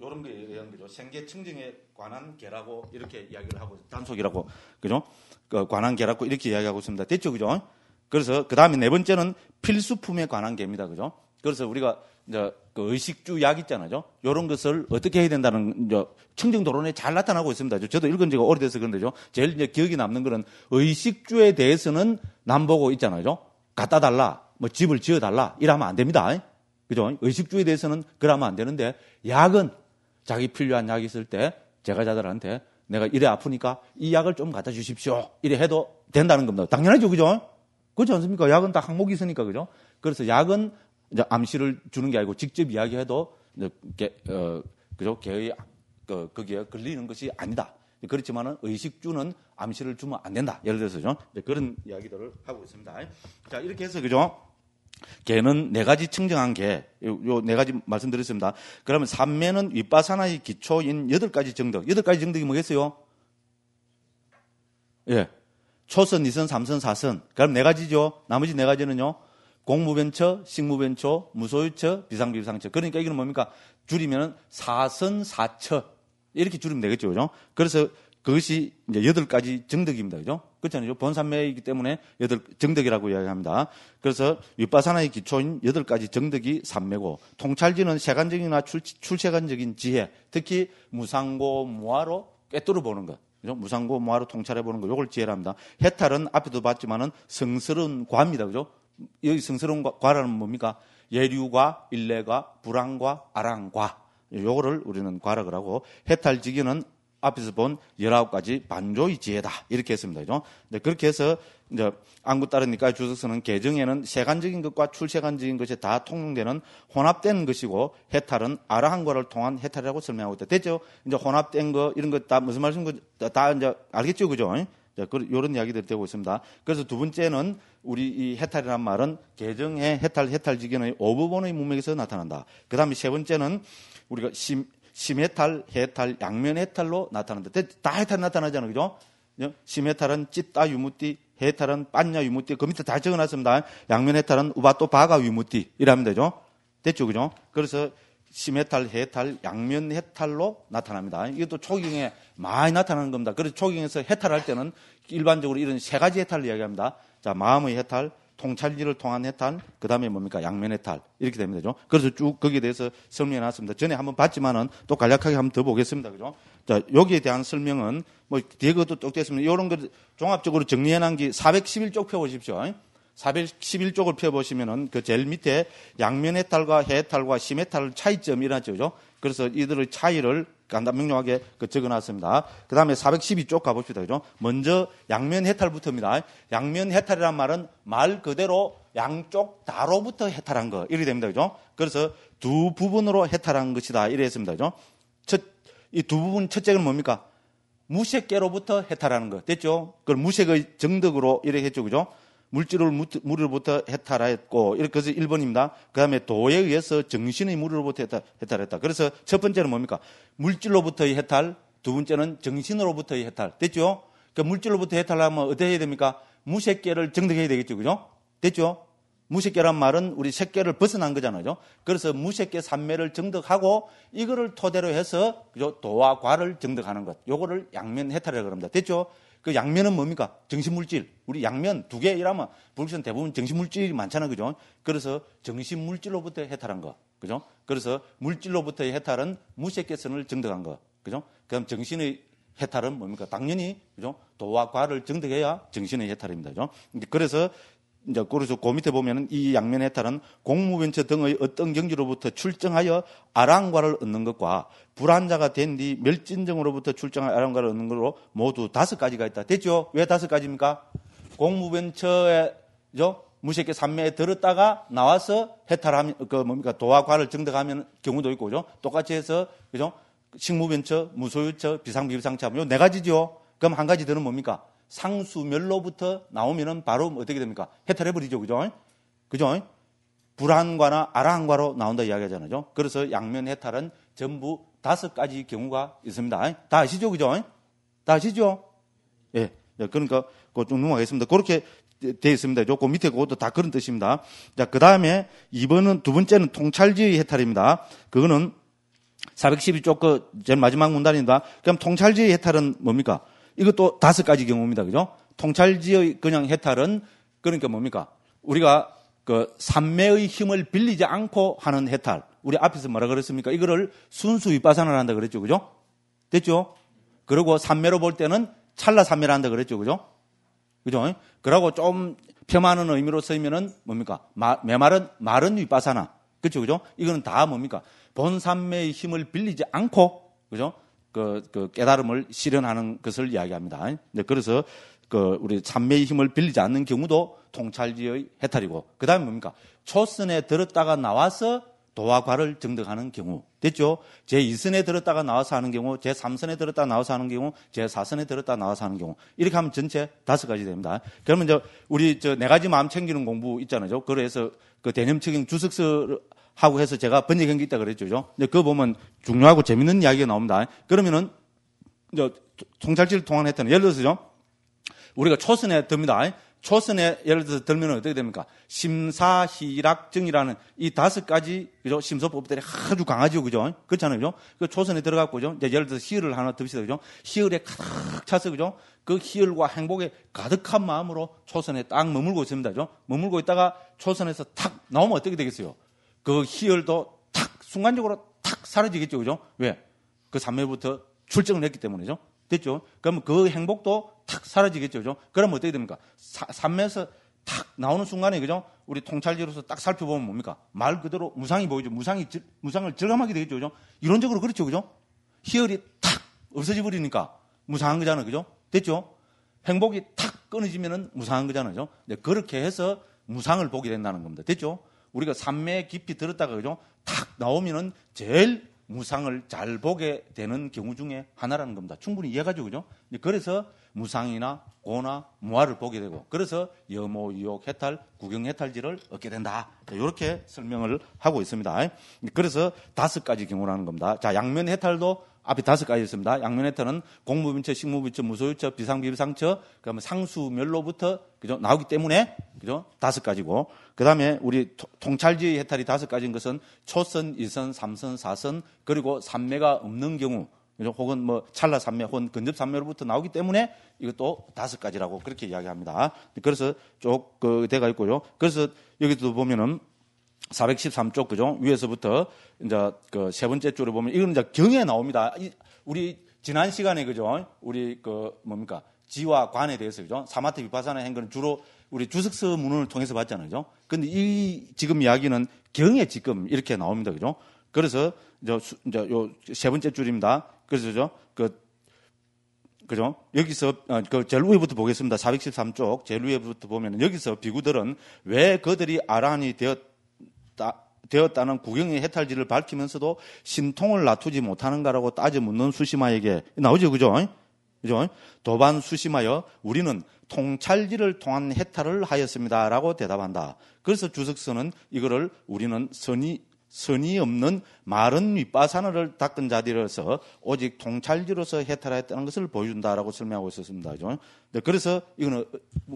요런 거에 의 거죠. 생계 청정에 관한 개라고 이렇게 이야기를 하고 단속이라고 그죠? 그 관한 개라고 이렇게 이야기하고 있습니다. 됐죠? 그죠? 그래서 그 다음에 네 번째는 필수품에 관한 개입니다 그죠? 그래서 우리가 이제 그 의식주 약 있잖아요. 요런 것을 어떻게 해야 된다는 이제 청정도론에 잘 나타나고 있습니다. 저도 읽은 지가 오래돼서 그런데죠. 제일 이제 기억이 남는 거는 의식주에 대해서는 남보고 있잖아요. 갖다 달라. 뭐 집을 지어 달라. 이러면 안 됩니다. 그죠? 의식주에 대해서는 그러면 안 되는데 약은 자기 필요한 약이 있을 때 제가자들한테 내가 이래 아프니까 이 약을 좀 갖다 주십시오. 이래 해도 된다는 겁니다. 당연하죠. 그죠? 그렇지 않습니까? 약은 다 항목이 있으니까. 그죠? 그래서 약은 이제 암시를 주는 게 아니고 직접 이야기해도 개, 어, 그죠 개의 그, 거기에 걸리는 것이 아니다. 그렇지만은 의식주는 암시를 주면 안 된다. 예를 들어서죠. 그런 이야기들을 하고 있습니다. 자 이렇게 해서 그죠. 개는 네 가지 측정한 개, 요 네 가지 말씀드렸습니다. 그러면 삼매는 윗바사나의 기초인 여덟 가지 정덕. 여덟 가지 정덕이 뭐겠어요? 예. 초선, 이선, 삼선, 사선. 그럼 네 가지죠. 나머지 네 가지는요. 공무벤처식무벤처 무소유처, 비상비상처. 그러니까 이거는 뭡니까? 줄이면 사선사처. 이렇게 줄이면 되겠죠. 그죠? 그래서 그것이 이제 여덟 가지 정덕입니다. 그죠? 그렇잖아요. 본산매이기 때문에 여덟 정덕이라고 이야기합니다. 그래서 윗바사나의 기초인 여덟 가지 정덕이 산매고 통찰지는 세간적이나 출, 세간적인 지혜, 특히 무상고 무화로 꿰뚫어 보는 것. 그죠? 무상고 무화로 통찰해 보는 거. 요걸 지혜랍니다. 해탈은 앞에도 봤지만은 성스러운 과입니다. 그죠? 여기 성스러운 과라는 뭡니까? 예류과, 일레과, 불안과, 아랑과. 요거를 우리는 과락을 하고 해탈지기는 앞에서 본 19가지 반조의 지혜다. 이렇게 했습니다. 그죠? 네, 그렇게 해서 이제 안구 따르니까 주석서는 개정에는 세간적인 것과 출세간적인 것이 다 통용되는 혼합된 것이고 해탈은 아라한과를 통한 해탈이라고 설명하고 있다. 됐죠? 이제 혼합된 거 이런 거 다 무슨 말씀인지 그, 다 이제 알겠죠? 그죠? 그런 이야기들이 되고 있습니다. 그래서 두 번째는 우리 이 해탈이란 말은 개정의 해탈, 해탈지견의 오부분의 문맥에서 나타난다. 그 다음에 세 번째는 우리가 심, 심해탈, 해탈, 양면 해탈로 나타난다. 다 해탈 나타나잖아요. 그죠? 예? 심해탈은 찌따 유무띠, 해탈은 빤냐 유무띠, 그 밑에 다 적어놨습니다. 양면 해탈은 우바또 바가 유무띠, 이라면 되죠? 됐죠? 그죠? 그래서 심해탈, 해탈, 양면 해탈로 나타납니다. 이것도 초경에 많이 나타나는 겁니다. 그래서 초경에서 해탈할 때는 일반적으로 이런 세 가지 해탈을 이야기합니다. 자, 마음의 해탈, 통찰지를 통한 해탈, 그 다음에 뭡니까? 양면 해탈. 이렇게 됩니다. 그죠? 그래서 쭉 거기에 대해서 설명해 놨습니다. 전에 한번 봤지만은 또 간략하게 한번 더 보겠습니다. 그죠? 자, 여기에 대한 설명은 뭐, 대거도쪽 됐습니다. 이런 걸 종합적으로 정리해 놓은 게 411쪽 펴보십시오. 411쪽을 펴보시면은 그 제일 밑에 양면해탈과 해탈과 심해탈 차이점이라 죠 그래서 이들의 차이를 간단 명료하게 그 적어놨습니다. 그 다음에 412쪽 가봅시다. 그죠? 먼저 양면 해탈부터입니다. 양면 해탈이란 말은 말 그대로 양쪽 다로부터 해탈한 거. 이래 됩니다. 그죠? 그래서 두 부분으로 해탈한 것이다. 이래 했습니다. 그죠? 첫, 이 두 부분 첫째는 뭡니까? 무색계로부터 해탈하는 거. 됐죠? 그걸 무색의 정덕으로 이래 했죠. 그죠? 물질을 물로부터 해탈했고 이렇게 해서 1번입니다. 그 다음에 도에 의해서 정신의 물로부터 해탈, 해탈했다. 그래서 첫 번째는 뭡니까? 물질로부터의 해탈, 두 번째는 정신으로부터의 해탈. 됐죠? 그 물질로부터 해탈하면 어떻게 해야 됩니까? 무색계를 정득해야 되겠죠. 그죠? 됐죠? 무색계란 말은 우리 색계를 벗어난 거잖아요. 그래서 무색계 산매를 정득하고 이거를 토대로 해서 그죠? 도와 과를 정득하는 것. 요거를 양면 해탈이라고 합니다. 됐죠? 그 양면은 뭡니까? 정신물질. 우리 양면 두 개 이라면 불국선 대부분 정신물질이 많잖아. 그죠? 그래서 정신물질로부터 해탈한 거. 그죠? 그래서 물질로부터의 해탈은 무색개선을 증득한 거. 그죠? 그럼 정신의 해탈은 뭡니까? 당연히 그죠? 도와 과를 증득해야 정신의 해탈입니다. 그죠? 그래서 이제 그래서 그 밑에 보면은 이 양면 해탈은 공무변처 등의 어떤 경지로부터 출정하여 아랑과를 얻는 것과 불안자가 된 뒤 멸진정으로부터 출정한 아랑과를 얻는 것으로 모두 다섯 가지가 있다. 됐죠? 왜 다섯 가지입니까? 공무변처에 무색계 산매에 들었다가 나와서 해탈하면 그 뭡니까 도화과를 증득하면 경우도 있고 그죠? 똑같이 해서 그죠? 식무변처, 무소유처, 비상비상차 요네 뭐 가지죠. 그럼 한 가지 더는 뭡니까? 상수멸로부터 나오면은 바로 어떻게 됩니까? 해탈해 버리죠. 그죠? 그죠? 불안과나 아랑과로 나온다 이야기하잖아요. 그래서 양면 해탈은 전부 다섯 가지 경우가 있습니다. 다 아시죠? 그죠? 다 아시죠? 예. 예 그러니까 좀 넘어가겠습니다. 그렇게 되어 있습니다. 요거 그 밑에 그것도 다 그런 뜻입니다. 자, 그 다음에 이번은 두 번째는 통찰지의 해탈입니다. 그거는 412쪽 그 제일 마지막 문단입니다. 그럼 통찰지의 해탈은 뭡니까? 이것도 다섯 가지 경우입니다. 그죠? 통찰 지의 그냥 해탈은 그러니까 뭡니까? 우리가 그 삼매의 힘을 빌리지 않고 하는 해탈. 우리 앞에서 뭐라 그랬습니까? 이거를 순수 위빠산을 한다 그랬죠. 그죠? 됐죠? 그리고 삼매로 볼 때는 찰나 삼매를 한다 그랬죠. 그죠? 그죠? 그러고 좀 폄하는 의미로 쓰이면은 뭡니까? 마, 메말은 마른 위빠사나 그죠? 그죠? 이거는 다 뭡니까? 본삼매의 힘을 빌리지 않고 그죠? 그, 그 깨달음을 실현하는 것을 이야기합니다. 네, 그래서 그 우리 참매의 힘을 빌리지 않는 경우도 통찰지의 해탈이고 그다음에 뭡니까? 초선에 들었다가 나와서 도화 과를 증득하는 경우 됐죠? 제2선에 들었다가 나와서 하는 경우, 제3선에 들었다가 나와서 하는 경우, 제4선에 들었다가 나와서 하는 경우. 이렇게 하면 전체 다섯 가지 됩니다. 그러면 이제 우리 저 네 가지 마음 챙기는 공부 있잖아요. 그래서 그 대념 책임 주석서 하고 해서 제가 번역한게 있다 그랬죠. 그거 보면 중요하고 재밌는 이야기가 나옵니다. 그러면은 이제 통찰지를 통한 혜택은 예를 들어서죠. 우리가 초선에 듭니다. 초선에 예를 들어서 들면 어떻게 됩니까? 심사희락증이라는 이 다섯 가지 그죠? 심소법들이 아주 강하죠. 그죠? 그렇잖아요. 그죠? 그 초선에 들어갔고 그죠? 이제 예를 들어서 희을 하나 듭시다. 그죠? 희을에 가득 차서 그죠? 그 희을과 행복에 가득한 마음으로 초선에 딱 머물고 있습니다. 그죠? 머물고 있다가 초선에서 탁 나오면 어떻게 되겠어요? 그 희열도 탁 순간적으로 탁 사라지겠죠. 그죠? 왜? 그삼매부터 출정을 했기 때문이죠. 됐죠? 그러면 그 행복도 탁 사라지겠죠. 그죠? 그럼 어떻게 됩니까? 삼매에서탁 나오는 순간에 그죠? 우리 통찰지로서 딱 살펴보면 뭡니까? 말 그대로 무상이 보이죠. 무상이 질, 무상을 절감하게 되겠죠. 그죠? 이론적으로 그렇죠. 그죠? 희열이 탁 없어져 버리니까 무상한 거잖아요. 그죠? 됐죠? 행복이 탁 끊어지면은 무상한 거잖아요. 그죠? 그렇게 해서 무상을 보게 된다는 겁니다. 됐죠? 우리가 산매 깊이 들었다가 그죠? 탁 나오면은 제일 무상을 잘 보게 되는 경우 중에 하나라는 겁니다. 충분히 이해가죠, 그죠? 그래서 무상이나 고나 무화를 보게 되고, 그래서 여모, 유혹, 해탈, 구경 해탈지를 얻게 된다. 이렇게 설명을 하고 있습니다. 그래서 다섯 가지 경우라는 겁니다. 자, 양면 해탈도 앞에 다섯 가지였습니다. 양면에터는공무분처식무분처 무소유처, 비상비상처, 그다음에 상수멸로부터 그죠 나오기 때문에 그죠 다섯 가지고 그다음에 우리 통찰지의 해탈이 다섯 가지인 것은 초선, 일선, 삼선, 사선 그리고 삼매가 없는 경우 그죠 혹은 뭐 찰나 삼매 혹은 근접 삼매로부터 나오기 때문에 이것도 다섯 가지라고 그렇게 이야기합니다. 그래서 쭉그 돼가 있고요. 그래서 여기도 보면은 413쪽 그죠? 위에서부터 이제 그세 번째 줄을 보면 이거는 이제 경에 나옵니다. 우리 지난 시간에 그죠? 우리 그 뭡니까? 지와 관에 대해서 그죠? 사마트 비파산의 행거는 주로 우리 주석서 문헌을 통해서 봤잖아요. 그죠? 근데 이 지금 이야기는 경에 지금 이렇게 나옵니다. 그죠? 그래서 이제, 수, 이제 요세 번째 줄입니다. 그래서 그죠? 그 그죠? 여기서 어, 그 제일 위부터 보겠습니다. 413쪽 제일 위부터 보면 여기서 비구들은 왜 그들이 아란이 되었 되었다는 구경의 해탈지를 밝히면서도 신통을 놔두지 못하는가라고 따져 묻는 수심아에게 나오죠, 그죠? 그죠? 도반 수심하여 우리는 통찰지를 통한 해탈을 하였습니다. 라고 대답한다. 그래서 주석서는 이거를 우리는 선이, 선이 없는 마른 윗바산을 닦은 자들로서 오직 통찰지로서 해탈하였다는 것을 보여준다라고 설명하고 있었습니다. 그죠? 그래서 이거는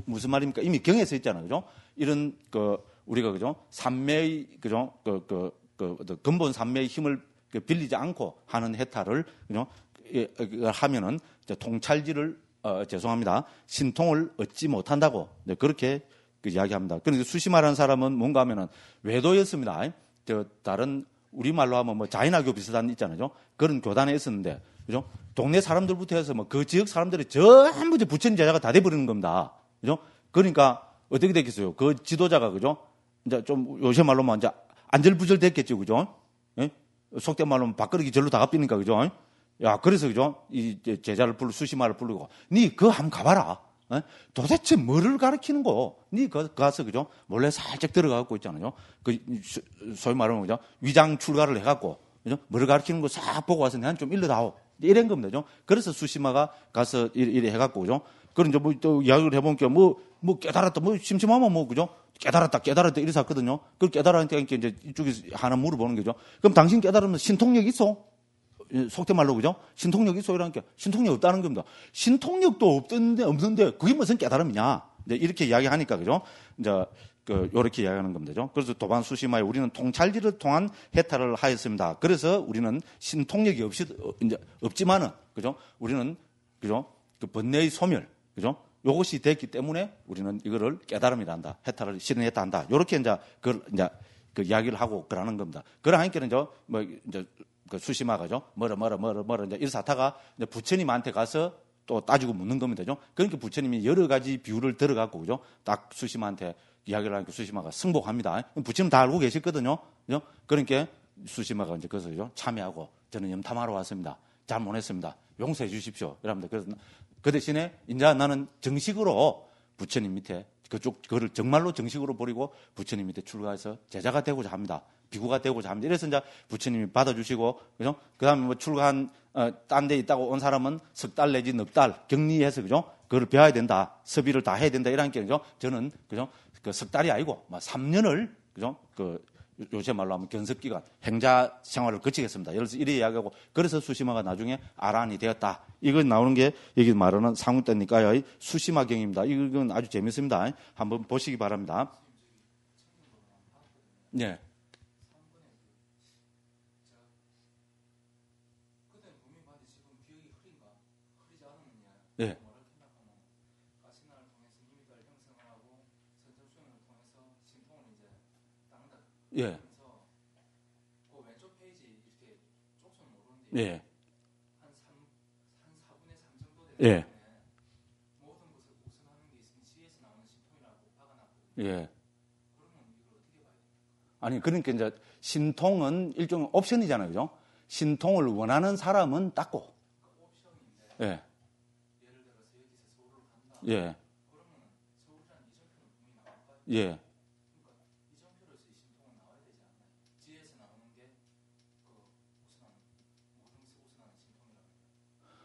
무슨 말입니까? 이미 경에서 있잖아요. 그죠? 이런 그 우리가 그죠 삼매의 그죠 그, 그, 그 근본 삼매의 힘을 그 빌리지 않고 하는 해탈을 그죠 예, 하면은 통찰지를 어, 죄송합니다 신통을 얻지 못한다고 네, 그렇게 그 이야기합니다. 그런데 수심하라는 사람은 뭔가 하면은 외도였습니다. 저 다른 우리말로 하면 뭐 자이나교 비슷한 있잖아요. 그런 교단에 있었는데 그죠 동네 사람들부터 해서 뭐 그 지역 사람들이 전부 이제 부처님 제자가 다 돼버리는 겁니다. 그죠 그러니까 어떻게 되겠어요그 지도자가 그죠? 이제 좀 요새 말로 만 이제 안절부절 됐겠죠, 그죠? 예? 속된 말로 밥그릇이 절로 다가이니까 그죠? 야, 그래서 그죠? 이 제자를 불러, 수시마를 부르고, 니 그거 한번 가봐라. 예? 도대체 뭐를 가르키는 거? 니 그, 그, 가서 그죠? 몰래 살짝 들어가고 있잖아요. 그 소위 말하면 그죠? 위장 출가를 해갖고, 그죠? 뭐를 가르키는 거 싹 보고 와서 내한좀 일러다오. 이런 겁니다. 그죠? 그래서 수시마가 가서 이래, 이래 해갖고, 그죠? 그런 이제 뭐또 이야기를 해보니까 뭐, 뭐 깨달았다, 뭐 심심하면 뭐, 그죠? 깨달았다, 깨달았다, 이래서 하거든요. 그걸 깨달으니까 았 이제 이쪽에서 하나 물어보는 거죠. 그럼 당신 깨달으면 신통력 있어? 예, 속된 말로, 그죠? 신통력 있어? 이러니까 신통력 없다는 겁니다. 신통력도 없던데, 없는데, 그게 무슨 깨달음이냐? 이제 네, 이렇게 이야기하니까, 그죠? 이제 그, 요렇게 이야기하는 겁니다. 그래서 도반 수심하에 우리는 통찰지를 통한 해탈을 하였습니다. 그래서 우리는 신통력이 없이, 어, 이제, 없지만은, 그죠? 우리는, 그죠? 그 번뇌의 소멸, 그죠? 요것이 됐기 때문에 우리는 이거를 깨달음이라 한다. 해탈을 실현했다 한다. 요렇게 이제 그 이제 그 이야기를 하고 그러는 겁니다. 그러한니는 이제 뭐 이제 그 수심화가죠. 뭐라 뭐라 뭐라 뭐라 이제 일사타가 이제 부처님한테 가서 또 따지고 묻는 겁니다. 죠 그러니까 부처님이 여러 가지 비유를 들어갖고 그죠? 딱 수심한테 이야기를 하니까 수심화가 승복합니다. 부처님 다 알고 계시거든요. 그죠? 그러니까 수심화가 이제 그래서 참여하고 저는 염탐하러 왔습니다. 잘못했습니다. 용서해 주십시오. 여러분들. 그래서 그 대신에 이제 나는 정식으로 부처님 밑에 그쪽 그를 정말로 정식으로 버리고 부처님 밑에 출가해서 제자가 되고자 합니다. 비구가 되고자 합니다. 이래서 이제 부처님이 받아주시고 그죠? 그다음에 뭐 출가한 어, 딴 데 있다고 온 사람은 석달 내지 넉 달 격리해서 그죠? 그걸 배워야 된다. 섭비를 다 해야 된다. 이런 게 그죠? 저는 그죠? 그석 달이 아니고 뭐, 3년을 그죠? 그 요새 말로 하면 견습기간, 행자 생활을 거치겠습니다. 예를 들어서 이래 이야기하고 그래서 수심화가 나중에 아란이 되었다. 이건 나오는 게 여기 말하는 상운대니까의 수심화경입니다. 이건 아주 재밌습니다. 한번 보시기 바랍니다. 네. 예. 그 왼쪽 페이지 이렇게 조금 오른데 예. 한 3, 한 4분의 3 정도 되는 예. 모든 것을 우선하는 게 있으면 g 에 나오는 신통이라고 박아놨고 예. 그러면 이걸 어떻게 봐야 됩니 아니 그러니까 이제 신통은 일종의 옵션이잖아요, 그죠? 신통을 원하는 사람은 닦고. 그 옵션인데 예. 예를 들어서 여기서 서울로 간다. 예. 그러면 서울이라 이정표는 분명히 나올까요? 예.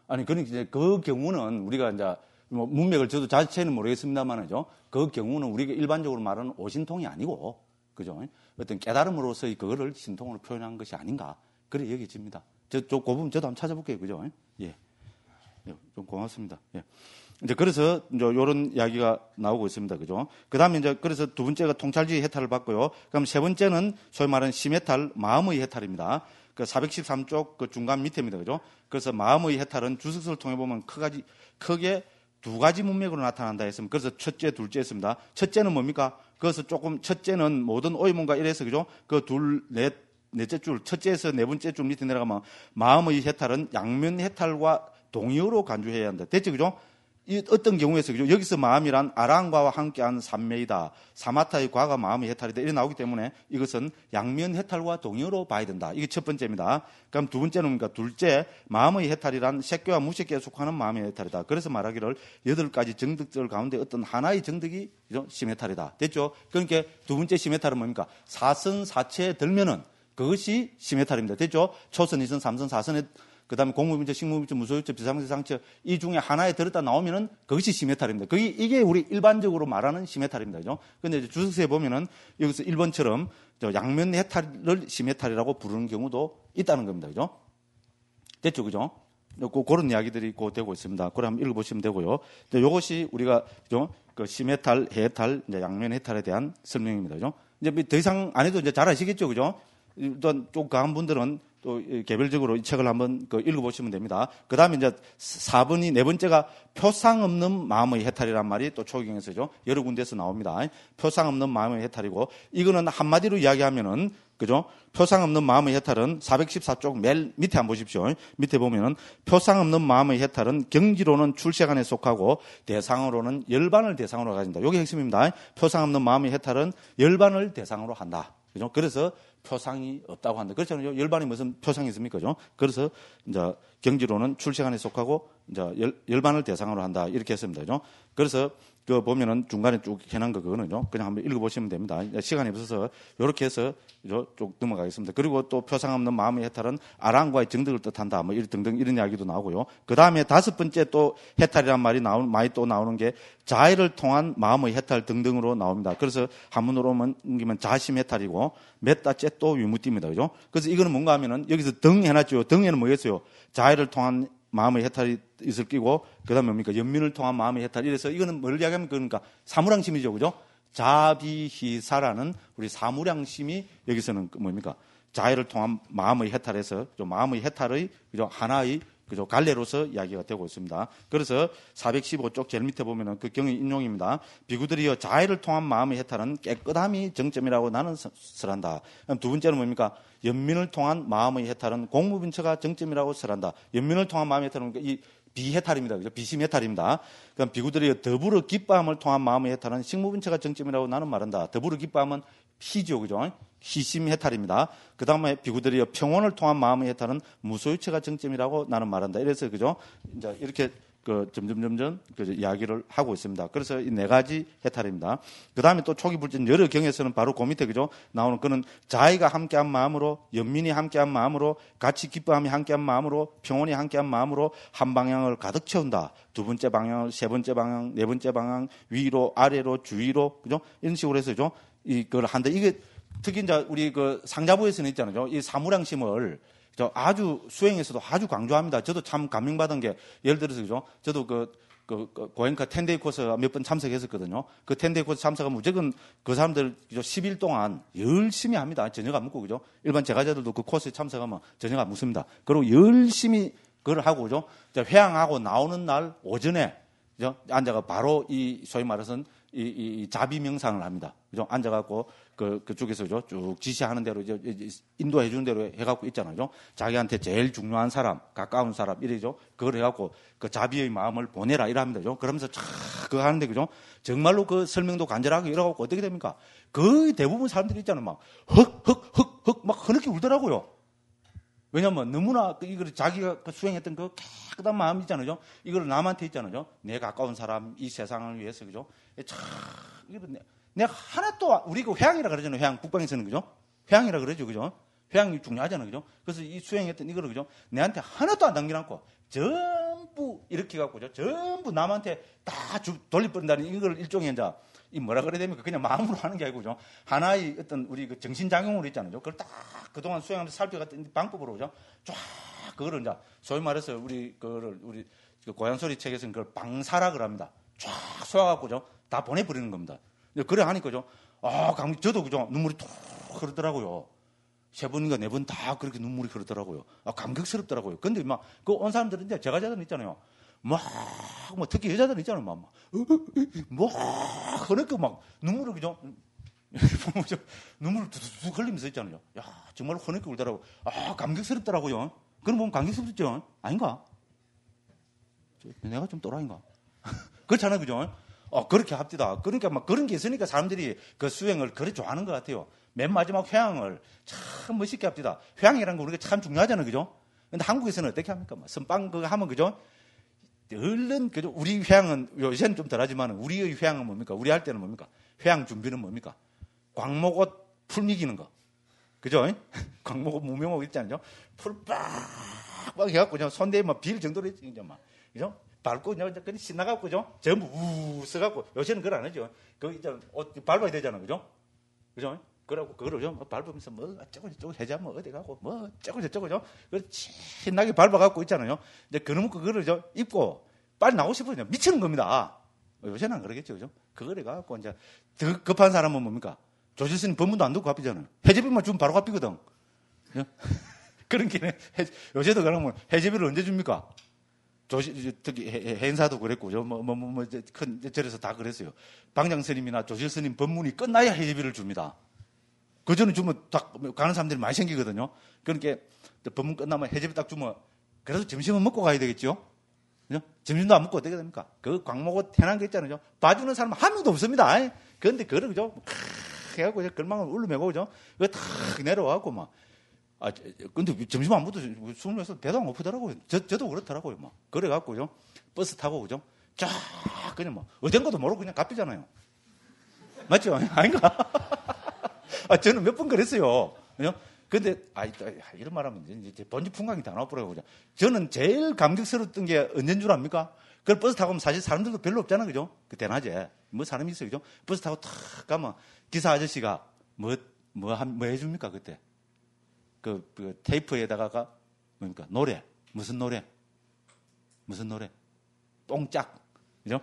아니, 그러니까 이제 그 경우는 우리가 이제 뭐 문맥을 저도 자체는 모르겠습니다만은요. 그 경우는 우리가 일반적으로 말하는 오신통이 아니고, 그죠? 어떤 깨달음으로서의 그거를 신통으로 표현한 것이 아닌가. 그래 여기집니다. 저, 저, 그 부분 저도 한번 찾아볼게요. 그죠? 예. 예. 좀 고맙습니다. 예. 이제 그래서 이제 요런 이야기가 나오고 있습니다. 그죠? 그 다음에 이제 그래서 두 번째가 통찰주의 해탈을 받고요. 그럼 세 번째는 소위 말하는 심해탈, 마음의 해탈입니다. 그 413쪽 그 중간 밑에입니다. 그죠? 그래서 마음의 해탈은 주석서를 통해 보면 크가지, 크게 두 가지 문맥으로 나타난다 했습니다. 그래서 첫째, 둘째 했습니다. 첫째는 뭡니까? 그래서 조금 첫째는 모든 오이문과 이래서 그죠? 그 둘, 넷, 넷째 줄, 첫째에서 네 번째 줄 밑에 내려가면 마음의 해탈은 양면 해탈과 동의어로 간주해야 한다. 됐죠? 그죠? 어떤 경우에서 그죠? 여기서 마음이란 아랑과와 함께한 삼매이다. 사마타의 과가 마음의 해탈이다. 이렇게 나오기 때문에 이것은 양면 해탈과 동요로 봐야 된다. 이게 첫 번째입니다. 그럼 두 번째는 뭡니까? 둘째, 마음의 해탈이란 새끼와 무색끼에 속하는 마음의 해탈이다. 그래서 말하기를 여덟 가지 정득들 가운데 어떤 하나의 정득이 심해탈이다. 됐죠? 그러니까 두 번째 심해탈은 뭡니까? 사선 사체에 들면은 그것이 심해탈입니다. 됐죠? 초선, 이선, 삼선, 사선에 그다음에 공급비자식물비자 무소유자, 비상세 상체이 중에 하나에 들었다 나오면은 그것이 심해탈입니다. 그게 이게 우리 일반적으로 말하는 심해탈입니다. 그죠? 근데 이제 주석세에 보면은 여기서 1번처럼 양면 해탈을 심해탈이라고 부르는 경우도 있다는 겁니다. 그죠? 됐죠? 그죠? 고, 그런 이야기들이 있고 되고 있습니다. 그걸 한번 읽어보시면 되고요. 이것이 우리가 그죠? 그 심해탈, 해탈, 양면 해탈에 대한 설명입니다. 그죠? 이제 뭐 더 이상 안 해도 이제 잘 아시겠죠, 그죠? 일단 좀 강한 분들은 또 개별적으로 이 책을 한번 그 읽어보시면 됩니다. 그 다음에 이제 4번이, 네 번째가 표상 없는 마음의 해탈이란 말이 또 초경에서죠. 여러 군데에서 나옵니다. 표상 없는 마음의 해탈이고, 이거는 한마디로 이야기하면은, 그죠? 표상 없는 마음의 해탈은 414쪽 맨 밑에 한번 보십시오. 밑에 보면은 표상 없는 마음의 해탈은 경지로는 출세간에 속하고 대상으로는 열반을 대상으로 가진다. 이게 핵심입니다. 표상 없는 마음의 해탈은 열반을 대상으로 한다. 그죠? 그래서 표상이 없다고 한다. 그렇잖아요. 열반이 무슨 표상이 있습니까? 그죠? 그래서 이제 경지로는 출세관에 속하고 이제 열, 열반을 대상으로 한다. 이렇게 했습니다. 그죠? 그래서 그 보면은 중간에 쭉 해놓은 거 그거는요. 그냥 한번 읽어보시면 됩니다. 시간이 없어서 이렇게 해서 쭉 넘어가겠습니다. 그리고 또 표상 없는 마음의 해탈은 아랑과의 정득을 뜻한다. 뭐 이런 등등 이런 이야기도 나오고요. 그 다음에 다섯 번째 또 해탈이란 말이 나온 많이 또 나오는 게 자해를 통한 마음의 해탈 등등으로 나옵니다. 그래서 한문으로 옮기면 자심 해탈이고 몇다째 또유무띠입니다 그죠? 그래서 이거는 뭔가 하면은 여기서 등 해놨죠. 등에는 뭐겠어요? 자해를 통한 마음의 해탈이 있을 끼고 그다음에 뭡니까 연민을 통한 마음의 해탈 이래서 이거는 뭘 이야기하면 그러니까 사무량심이죠 그죠 자비희사라는 우리 사무량심이 여기서는 그 뭡니까 자해를 통한 마음의 해탈에서 마음의 해탈의 그죠 하나의 그죠 갈래로서 이야기가 되고 있습니다. 그래서 415쪽 제일 밑에 보면은 그 경의 인용입니다. 비구들이여 자해를 통한 마음의 해탈은 깨끗함이 정점이라고 나는 설한다. 두 번째는 뭡니까 연민을 통한 마음의 해탈은 공무빈처가 정점이라고 설한다. 연민을 통한 마음의 해탈은 그러니까 이 비해탈입니다. 비심 해탈입니다. 그럼 그러니까 비구들의 더불어 기쁨을 통한 마음의 해탈은 식무분체가 정점이라고 나는 말한다. 더불어 기쁨은 희죠, 그죠? 희심 해탈입니다. 그 다음에 비구들의 평온을 통한 마음의 해탈은 무소유체가 정점이라고 나는 말한다. 이래서 그죠? 이제 이렇게 그 점점 점점 그 이야기를 하고 있습니다. 그래서 이 네 가지 해탈입니다. 그 다음에 또 초기 불진 여러 경에서는 바로 그 밑에 그죠 나오는 그는 자의가 함께한 마음으로 연민이 함께한 마음으로 같이 기뻐함이 함께한 마음으로 평온이 함께한 마음으로 한 방향을 가득 채운다. 두 번째 방향, 세 번째 방향, 네 번째 방향 위로 아래로 주위로 그죠 이런 식으로 해서죠 그 이걸 한다. 이게 특히 이제 우리 그 상자부에서는 있잖아요. 이 사무량심을 저 아주 수행에서도 아주 강조합니다. 저도 참 감명받은 게 예를 들어서 그죠. 저도 그, 그, 그 고행카 텐데이 코스 몇 번 참석했었거든요. 그 텐데이 코스 참석하면 무조건 그 사람들 그죠? 10일 동안 열심히 합니다. 저녁 안 먹고 그죠. 일반 제과자들도그 코스에 참석하면 저녁 안 먹습니다. 그리고 열심히 그걸 하고 그죠. 회항하고 나오는 날 오전에 그죠? 앉아가 바로 이 소위 말해서는 이, 이, 이 자비 명상을 합니다. 그죠? 앉아갖고 그, 그쪽에서 쭉 지시하는 대로 이제 인도해 주는 대로 해갖고 있잖아요. 자기한테 제일 중요한 사람, 가까운 사람 이래죠. 그걸 해갖고 그 자비의 마음을 보내라 이랍니다 그러면서 쫙 그거 하는데 그죠. 정말로 그 설명도 간절하게 이래갖고 어떻게 됩니까? 거의 대부분 사람들이 있잖아요. 막 흑, 흑, 흑, 흑막 흐느끼 울더라고요. 왜냐면 너무나 그 이걸 자기가 그 수행했던 그 깨끗한 마음 있잖아요. 이걸 남한테 있잖아요. 내 가까운 사람, 이 세상을 위해서 그죠. 참 이런 내가 하나 또 우리 그 회항이라 그러잖아요. 회항 국방에서는 그죠? 회항이라 그러죠, 그죠? 회항이 중요하잖아요, 그죠? 그래서 이 수행했던 이거를 그죠? 내한테 하나도 안 남겨놓고 전부 이렇게 갖고죠, 전부 남한테 다 주, 돌려버린다는 이걸 일종의 이제 이 뭐라 그래야 됩니까? 그냥 마음으로 하는 게 아니고죠. 하나의 어떤 우리 그 정신작용으로 있잖아요. 그걸 딱 그동안 수행하면서 살펴갔던 방법으로 그죠? 쫙 그거를 이제 소위 말해서 우리 그거를 우리 그 고향 소리 책에서는 그걸 방사라그럽니다쫙 쏘아갖고죠. 다 보내버리는 겁니다. 그래 하니까 좀, 아, 강, 저도 그죠? 눈물이 툭 흐르더라고요. 세 번인가 네 번 다 그렇게 눈물이 흐르더라고요. 아, 감격스럽더라고요. 근데 막, 그 온 사람들은 이제 제가 자들 있잖아요. 막, 뭐, 특히 여자들 은 있잖아요. 막, 막, 막, 그러게 막, 눈물을 그죠? 눈물을 두둑 흘리면서 있잖아요. 야, 정말 흐느끼 울더라고. 아, 감격스럽더라고요. 그럼 보면 감격스럽죠? 아닌가? 내가 좀 또라인가? 그렇잖아, 요 그죠? 어, 그렇게 합디다. 그러니까 막 그런 게 있으니까 사람들이 그 수행을 그래 좋아하는 것 같아요. 맨 마지막 회항을 참 멋있게 합디다. 회항이라는 거 우리가 참 중요하잖아요. 그죠? 근데 한국에서는 어떻게 합니까? 막 뭐 선빵 그거 하면 그죠? 얼른 그죠? 우리 회항은 요새는 좀 덜하지만 우리의 회항은 뭡니까? 우리 할 때는 뭡니까? 회항 준비는 뭡니까? 광목옷 풀미기는 거. 그죠? 광목옷 무명옥 있지 않죠? 풀 빡빡 해갖고 손대에 막빌 정도로 했죠. 막. 그죠? 밟고 그냥, 그냥 신나갖고 그죠? 전부 우 써갖고 요새는 그걸 안 하죠. 그 이제 옷 밟아야 되잖아, 그죠? 그죠? 그러고 그거를 좀 뭐 밟으면서 뭐 어쩌고 저쩌고 해자 뭐 어디 가고 뭐 어쩌고 저쩌고 죠. 그 신나게 밟아갖고 있잖아요. 근데 그놈 그거를 좀 입고 빨리 나오고 싶어요. 미치는 겁니다. 요새는 안 그러겠죠, 그죠? 그걸 해갖고 이제 더 급한 사람은 뭡니까? 조지스님 법문도 안 듣고 갚이잖아요. 해제비만 주면 바로 갚이거든. 그런 게 요새도 그러면 해제비를 언제 줍니까? 조시, 특히 행사도 그랬고, 저 뭐, 뭐, 뭐, 뭐 큰 절에서 다 그랬어요. 방장스님이나 조실스님 법문이 끝나야 해제비를 줍니다. 그 전에 주면 딱 가는 사람들이 많이 생기거든요. 그러니까 법문 끝나면 해제비 딱 주면 그래도 점심은 먹고 가야 되겠죠? 그죠? 점심도 안 먹고 어떻게 됩니까? 그 광목옷 해난 게 있잖아요. 봐주는 사람 한 명도 없습니다. 그런데 그걸 그죠? 해갖고 이제 걸망을 울르매고 그죠? 그거 탁 내려와갖고 막 아, 근데 점심 안 먹어도 수능서 뭐 배도 안 고프더라고요. 저, 저도 그렇더라고요. 막. 뭐. 그래갖고, 그 버스 타고, 그죠? 쫙, 그냥 뭐, 어딘 것도 모르고 그냥 갑비잖아요. 맞죠? 아닌가? 아, 저는 몇 번 그랬어요. 그죠? 근데, 아, 아 이런 말하면 이제 본지 풍광이 다 나와버려요. 그죠? 저는 제일 감격스러웠던 게 언젠 줄 압니까? 그 버스 타고 가면 사실 사람들도 별로 없잖아. 요 그죠? 그 대낮에. 뭐 사람이 있어요. 그죠? 버스 타고 탁 가면 기사 아저씨가 뭐, 뭐, 한, 뭐 해줍니까? 그때. 그, 그 테이프에다가 그니까 노래 무슨 노래 무슨 노래 뽕짝 그죠?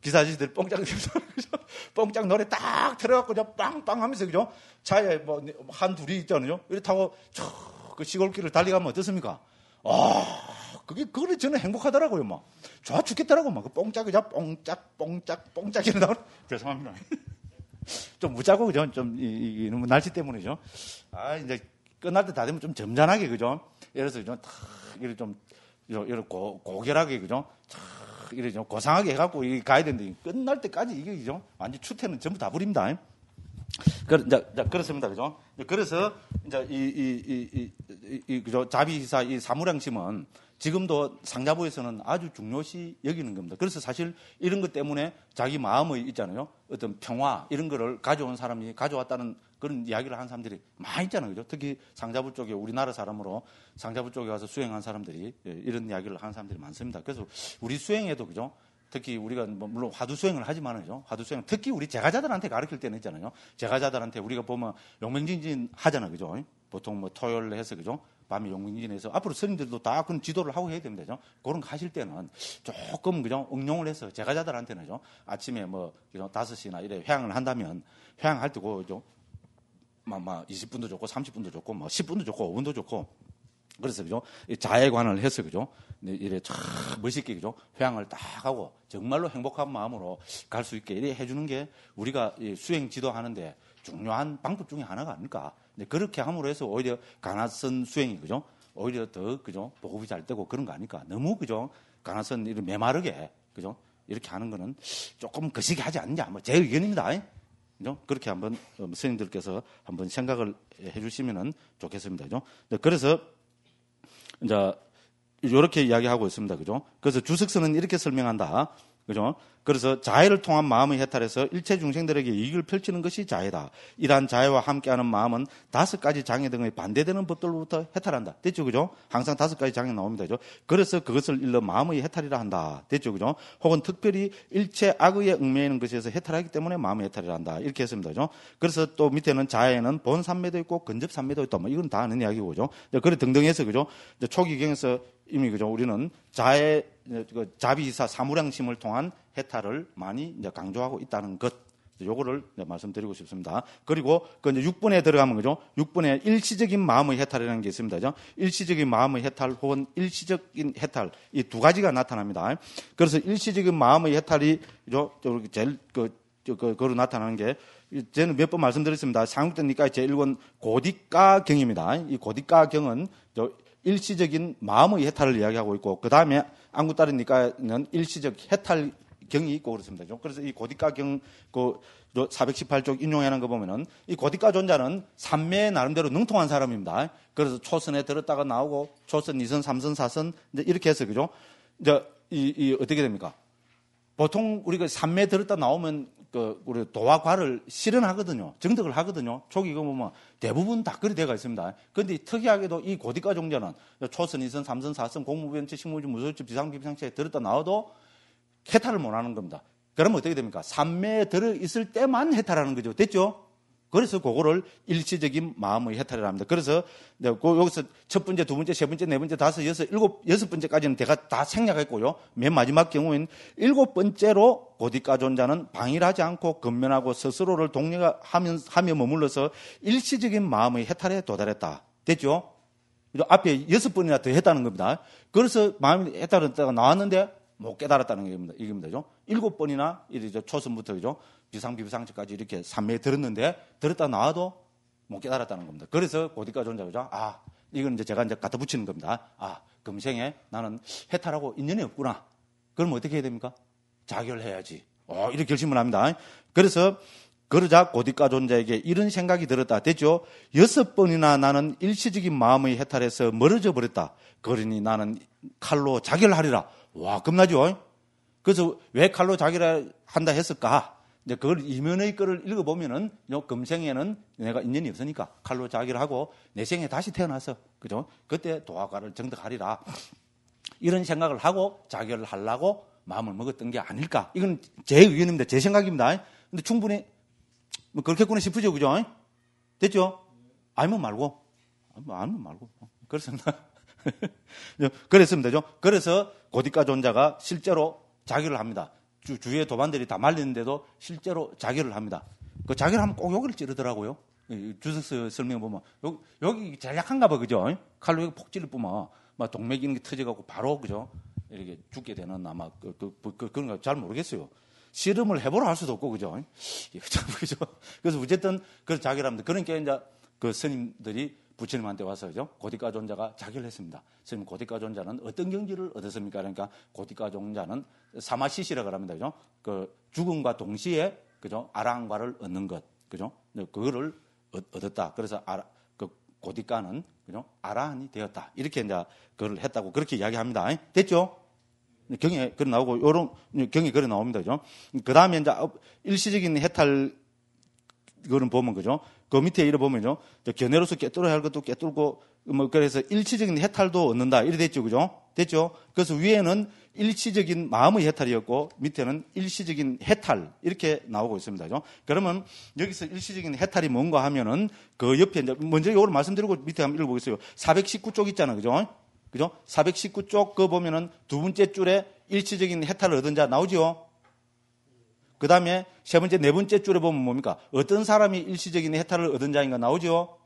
기사 아저씨들 뽕짝 뽕짝 노래 딱 들어갖고 빵빵하면서 그죠? 차에 뭐 한 둘이 있잖아요. 이렇다고 그 시골길을 달리가면 어떻습니까? 아, 그게 그거는 저는 행복하더라고요, 막 뭐. 좋아 죽겠더라고, 막그 뭐. 뽕짝이죠 뽕짝 뽕짝 뽕짝이 나오. 죄송합니다. 좀 무자고 그죠? 좀 이, 이, 이 날씨 때문이죠. 아 이제 끝날 때 다 되면 좀 점잖하게, 그죠? 예를 들어서 좀 탁, 이렇게 좀, 이렇게 고, 고결하게, 그죠? 탁, 이렇게 좀 고상하게 해갖고 이 가야 되는데, 끝날 때까지 이게, 그죠? 완전 추태는 전부 다 부립니다. 그, 이제, 그렇습니다. 그죠? 그래서, 이제 이, 이, 이, 이, 이, 이, 이 그죠? 자비사이 사무량심은 지금도 상자부에서는 아주 중요시 여기는 겁니다. 그래서 사실 이런 것 때문에 자기 마음의 있잖아요. 어떤 평화 이런 거를 가져온 사람이 가져왔다는 그런 이야기를 한 사람들이 많이 있잖아요. 그죠? 특히 상자부 쪽에 우리나라 사람으로 상자부 쪽에 가서 수행한 사람들이 예, 이런 이야기를 하는 사람들이 많습니다. 그래서 우리 수행에도 그죠? 특히 우리가 뭐 물론 화두 수행을 하지만은죠 화두 수행 특히 우리 제가자들한테 가르칠 때는 있잖아요 제가자들한테 우리가 보면 용맹진진 하잖아 요 그죠 보통 뭐 토요일 해서 그죠 밤에 용민진에서 앞으로 스님들도 다 그런 지도를 하고 해야 됩니다. 그죠? 그런 거 하실 때는 조금 그냥 응용을 해서 제가 자들한테는죠. 아침에 뭐 그죠? 5시나 이래 회항을 한다면 회항할 때고 그죠? 막 뭐, 20분도 뭐 좋고 30분도 좋고 뭐 10분도 좋고 5분도 좋고 그래서 그죠? 자해관을 해서 그죠? 네, 이래 참 멋있게 그죠? 회항을 딱 하고 정말로 행복한 마음으로 갈 수 있게 이래 해주는 게 우리가 수행 지도하는데 중요한 방법 중에 하나가 아닐까 네, 그렇게 함으로 해서 오히려 가나선 수행이 그죠? 오히려 더 그죠? 보급이 잘 되고 그런 거 아닐까? 너무 그죠? 가나선 이런 메마르게 그죠? 이렇게 하는 거는 조금 거시기 하지 않냐? 뭐제 의견입니다. 그죠? 그렇게 한번 어, 스님들께서 한번 생각을 해주시면 좋겠습니다. 그죠? 네, 그래서 이제 이렇게 이야기하고 있습니다. 그죠? 그래서 주석서는 이렇게 설명한다. 그죠? 그래서 자해를 통한 마음의 해탈에서 일체 중생들에게 이익을 펼치는 것이 자해다. 이러한 자해와 함께하는 마음은 다섯 가지 장애 등의 반대되는 법들로부터 해탈한다. 됐죠? 그죠? 항상 다섯 가지 장애 나옵니다. 그죠? 그래서 그것을 일러 마음의 해탈이라 한다. 됐죠? 그죠? 혹은 특별히 일체 악의에 응매하는 것에서 해탈하기 때문에 마음의 해탈이라 한다. 이렇게 했습니다. 그죠? 그래서 또 밑에는 자해는 본산매도 있고 근접산매도 있다. 뭐 이건 다 아는 이야기고, 그죠? 그래 등등 해서, 그죠? 초기경에서 이미, 그죠? 우리는 자해 그 자비사 사무량심을 통한 해탈을 많이 강조하고 있다는 것. 요거를 말씀드리고 싶습니다. 그리고 그 이제 6번에 들어가면 그죠? 6번에 일시적인 마음의 해탈이라는 게 있습니다. 그죠? 일시적인 마음의 해탈 혹은 일시적인 해탈 이 두 가지가 나타납니다. 그래서 일시적인 마음의 해탈이 요 제일 그 그거로 나타나는 게 저는 몇 번 말씀드렸습니다. 상국대니까 제1권 고디가 경입니다. 이 고디가 경은 일시적인 마음의 해탈을 이야기하고 있고 그 다음에 안구 따르니까는 일시적 해탈 경이 있고 그렇습니다. 그래서 이 고디가 경, 그 418쪽 인용하는 거 보면은 이 고디가 존자는 삼매에 나름대로 능통한 사람입니다. 그래서 초선에 들었다가 나오고 초선, 이선삼선사선 이렇게 해서 그죠? 이제 이, 이 어떻게 됩니까? 보통 우리가 삼매 들었다 나오면 그 우리 도와 과를 실현하거든요. 정득을 하거든요. 초기 이거 보면 대부분 다 그리 되가 있습니다. 그런데 특이하게도 이 고디과 종자는 초선, 이선, 삼선, 사선, 공무변체, 식물주, 무소유주, 비상비상체에 들었다 나와도 해탈을 못 하는 겁니다. 그러면 어떻게 됩니까? 삼매에 들어 있을 때만 해탈하는 거죠. 됐죠? 그래서 그거를 일시적인 마음의 해탈이라 합니다. 그래서 그 여기서 첫 번째, 두 번째, 세 번째, 네 번째, 다섯, 여섯, 일곱, 여섯 번째까지는 내가 다 생략했고요. 맨 마지막 경우엔 일곱 번째로 고디가지온 자는 방일하지 않고 근면하고 스스로를 독려하며 하며 머물러서 일시적인 마음의 해탈에 도달했다. 됐죠? 앞에 여섯 번이나 더 했다는 겁니다. 그래서 마음이 해탈했다가 나왔는데 못 깨달았다는 겁니다. 이겁니다. 일곱 번이나 이제 초선부터 그죠? 비상비상지까지 이렇게 산매에 들었는데 들었다 나와도 못 깨달았다는 겁니다. 그래서 어디까지 온자 죠 아, 이건 이제 제가 이제 갖다 붙이는 겁니다. 아, 금생에 나는 해탈하고 인연이 없구나. 그럼 어떻게 해야 됩니까? 자결해야지. 어, 이렇게 결심을 합니다. 그래서 그러자 고디가 존재에게 이런 생각이 들었다. 됐죠? 여섯 번이나 나는 일시적인 마음의 해탈에서 멀어져 버렸다. 그러니 나는 칼로 자결하리라. 와, 겁나죠? 그래서 왜 칼로 자결한다 했을까? 이제 그걸 이면의 글을 읽어보면은 요 금생에는 내가 인연이 없으니까 칼로 자기를 하고 내생에 다시 태어나서 그죠? 그때 도화가를 정득하리라 이런 생각을 하고 자결을 하려고 마음을 먹었던 게 아닐까? 이건 제 의견입니다. 제 생각입니다. 근데 충분히 뭐 그렇게구나 싶으죠, 그죠? 됐죠? 알면 말고 알면 말고 그렇습니다. 그랬습니다. 죠 그래서 고디가 존자가 실제로 자결을 합니다. 주, 주위의 도반들이 다 말리는데도 실제로 자결을 합니다. 그 자결하면 꼭 여기를 찌르더라고요. 주석서 설명 보면 여기, 여기 제약한가 봐 그죠? 칼로 여기 폭질을 뿜어 막 동맥 이런 게 터져갖고 바로 그죠? 이렇게 죽게 되는 아마 그, 그, 그, 그 그런 거잘 모르겠어요. 실험을 해보라 할 수도 없고 그죠? 예, 그죠? 그래서 어쨌든 그걸 자결합니다. 그러니까 이제 그 스님들이 부처님한테 와서 그죠 고디가존자가 자결를 했습니다. 스님 고디가존자는 어떤 경지를 얻었습니까? 그러니까 고디가존자는 사마시시라고 합니다. 그죠? 그 죽음과 동시에 그죠? 아랑과를 얻는 것. 그죠? 네, 그거를 얻었다. 그래서 아라, 그 고디가는 그죠? 아라한이 되었다. 이렇게 이제 그걸 했다고 그렇게 이야기합니다. 예? 됐죠? 네, 경에 그래 나오고 요런 네, 경에 그래 나옵니다. 그죠? 그다음에 이제 어, 일시적인 해탈 그거는 보면 그죠? 그 밑에 이어 보면요. 견해로서 깨뚫어야 할 것도 깨뚫고, 뭐, 그래서 일치적인 해탈도 얻는다. 이래 됐죠. 그죠? 됐죠? 그래서 위에는 일시적인 마음의 해탈이었고, 밑에는 일시적인 해탈. 이렇게 나오고 있습니다. 그죠? 그러면 여기서 일시적인 해탈이 뭔가 하면은 그 옆에, 이제 먼저 이걸 말씀드리고 밑에 한번 읽어보겠어요. 419쪽 있잖아요. 그죠? 그죠? 419쪽 그 보면은 두 번째 줄에 일시적인 해탈을 얻은 자 나오죠? 그 다음에 세 번째, 네 번째 줄에 보면 뭡니까? 어떤 사람이 일시적인 해탈을 얻은 자인가 나오죠?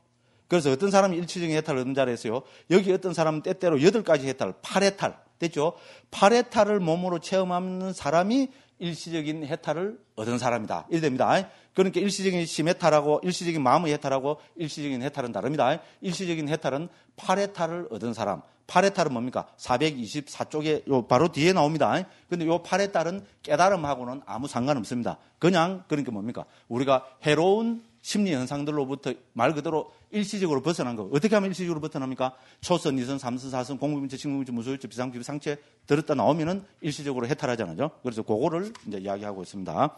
그래서 어떤 사람이 일시적인 해탈을 얻은 자를 했어요. 여기 어떤 사람은 때때로 여덟 가지 해탈, 팔해탈, 됐죠? 팔해탈을 몸으로 체험하는 사람이 일시적인 해탈을 얻은 사람이다. 이래 됩니다. 그러니까 일시적인 심해탈하고 일시적인 마음의 해탈하고 일시적인 해탈은 다릅니다. 일시적인 해탈은 팔해탈을 얻은 사람, 파레탈은 뭡니까? 424쪽에 요 바로 뒤에 나옵니다. 근데 요 파레탈은 깨달음하고는 아무 상관없습니다. 그냥 그러니까 뭡니까? 우리가 해로운 심리 현상들로부터 말 그대로 일시적으로 벗어난 거. 어떻게 하면 일시적으로 벗어납니까? 초선, 이선, 삼선, 사선, 공부비체친구비체 무소유체, 비상비 상체 들었다 나오면은 일시적으로 해탈하잖아요. 그래서 그거를 이제 이야기하고 있습니다.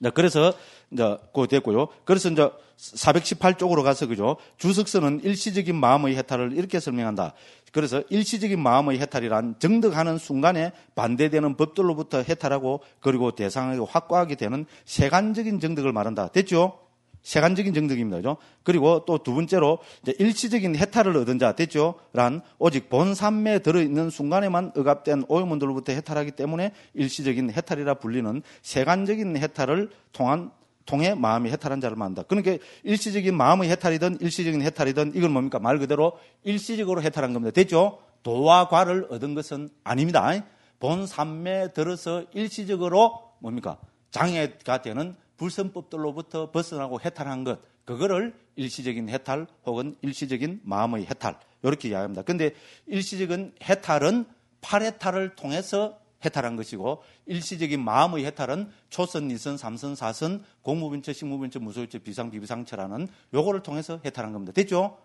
네, 그래서 이제 그거 됐고요. 그래서 이제 418쪽으로 가서 그죠. 주석선은 일시적인 마음의 해탈을 이렇게 설명한다. 그래서 일시적인 마음의 해탈이란 정득하는 순간에 반대되는 법들로부터 해탈하고 그리고 대상하게 확고하게 되는 세간적인 정득을 말한다. 됐죠? 세간적인 정득입니다. 그죠? 그리고 또 두 번째로 일시적인 해탈을 얻은 자 됐죠? 란 오직 본삼매에 들어있는 순간에만 억압된 오염원들로부터 해탈하기 때문에 일시적인 해탈이라 불리는 세간적인 해탈을 통한 통해 마음이 해탈한 자를 만다. 그러니까 일시적인 마음의 해탈이든 일시적인 해탈이든 이건 뭡니까? 말 그대로 일시적으로 해탈한 겁니다. 됐죠? 도와 과를 얻은 것은 아닙니다. 본 삼매 들어서 일시적으로 뭡니까? 장애가 되는 불선법들로부터 벗어나고 해탈한 것. 그거를 일시적인 해탈 혹은 일시적인 마음의 해탈. 이렇게 이야기합니다. 근데 일시적인 해탈은 팔해탈을 통해서 해탈한 것이고 일시적인 마음의 해탈은 초선, 이선, 삼선, 사선, 공무변처, 식무변처, 무소유처, 비상, 비비상처라는 요거를 통해서 해탈한 겁니다. 됐죠?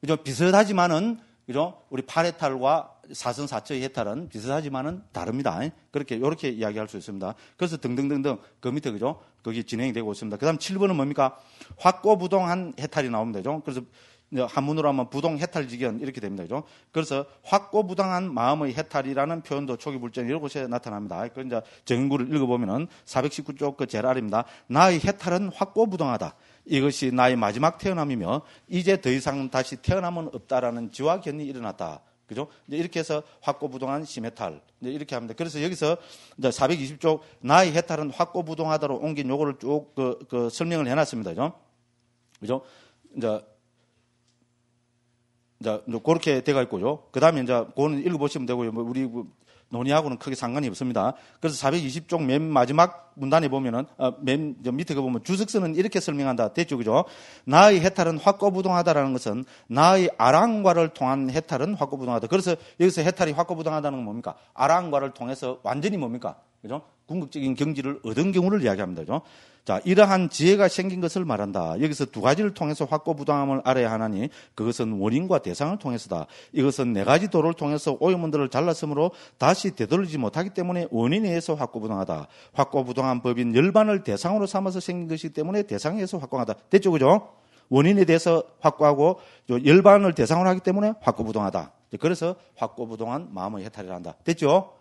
그죠? 비슷하지만은 이죠 우리 팔해탈과 사선 사처의 해탈은 비슷하지만은 다릅니다. 그렇게 이렇게 이야기할 수 있습니다. 그래서 등등등등 그 밑에 그죠? 거기 진행이 되고 있습니다. 그다음 7번은 뭡니까? 확고부동한 해탈이 나옵니다. 그죠? 그래서 한문으로 하면 부동 해탈지견 이렇게 됩니다. 그죠? 그래서 확고부당한 마음의 해탈이라는 표현도 초기불전 이러 곳에 나타납니다. 그 이제 정구를 읽어보면은 419쪽 그 제일 아래입니다. 나의 해탈은 확고부당하다. 이것이 나의 마지막 태어남이며 이제 더 이상 다시 태어남은 없다라는 지화견이 일어났다. 그죠? 이렇게 해서 확고부동한 심해탈. 이렇게 합니다. 그래서 여기서 이제 420쪽 나의 해탈은 확고부동하다로 옮긴 요거를 쭉 그, 그 설명을 해놨습니다. 그죠? 그죠? 이제 이제 그렇게 돼가 있고요. 그 다음에 이제 그거는 읽어보시면 되고요. 뭐 우리 그 논의하고는 크게 상관이 없습니다. 그래서 420쪽 맨 마지막 문단에 보면은 어, 맨저 밑에 가 보면 주석서는 이렇게 설명한다. 됐죠, 그죠? 나의 해탈은 확고부동하다라는 것은 나의 아랑과를 통한 해탈은 확고부동하다. 그래서 여기서 해탈이 확고부동하다는 건 뭡니까? 아랑과를 통해서 완전히 뭡니까? 그죠? 궁극적인 경지를 얻은 경우를 이야기합니다. 그죠? 자, 이러한 지혜가 생긴 것을 말한다. 여기서 두 가지를 통해서 확고부당함을 알아야 하나니 그것은 원인과 대상을 통해서다. 이것은 네 가지 도를 통해서 오염원들을 잘랐으므로 다시 되돌리지 못하기 때문에 원인에 서 확고부당하다. 확고부당한 법인 열반을 대상으로 삼아서 생긴 것이기 때문에 대상에 서 확고하다. 됐죠, 그죠? 원인에 대해서 확고하고 열반을 대상으로 하기 때문에 확고부동하다. 그래서 확고부동한 마음의 해탈이라 한다. 됐죠?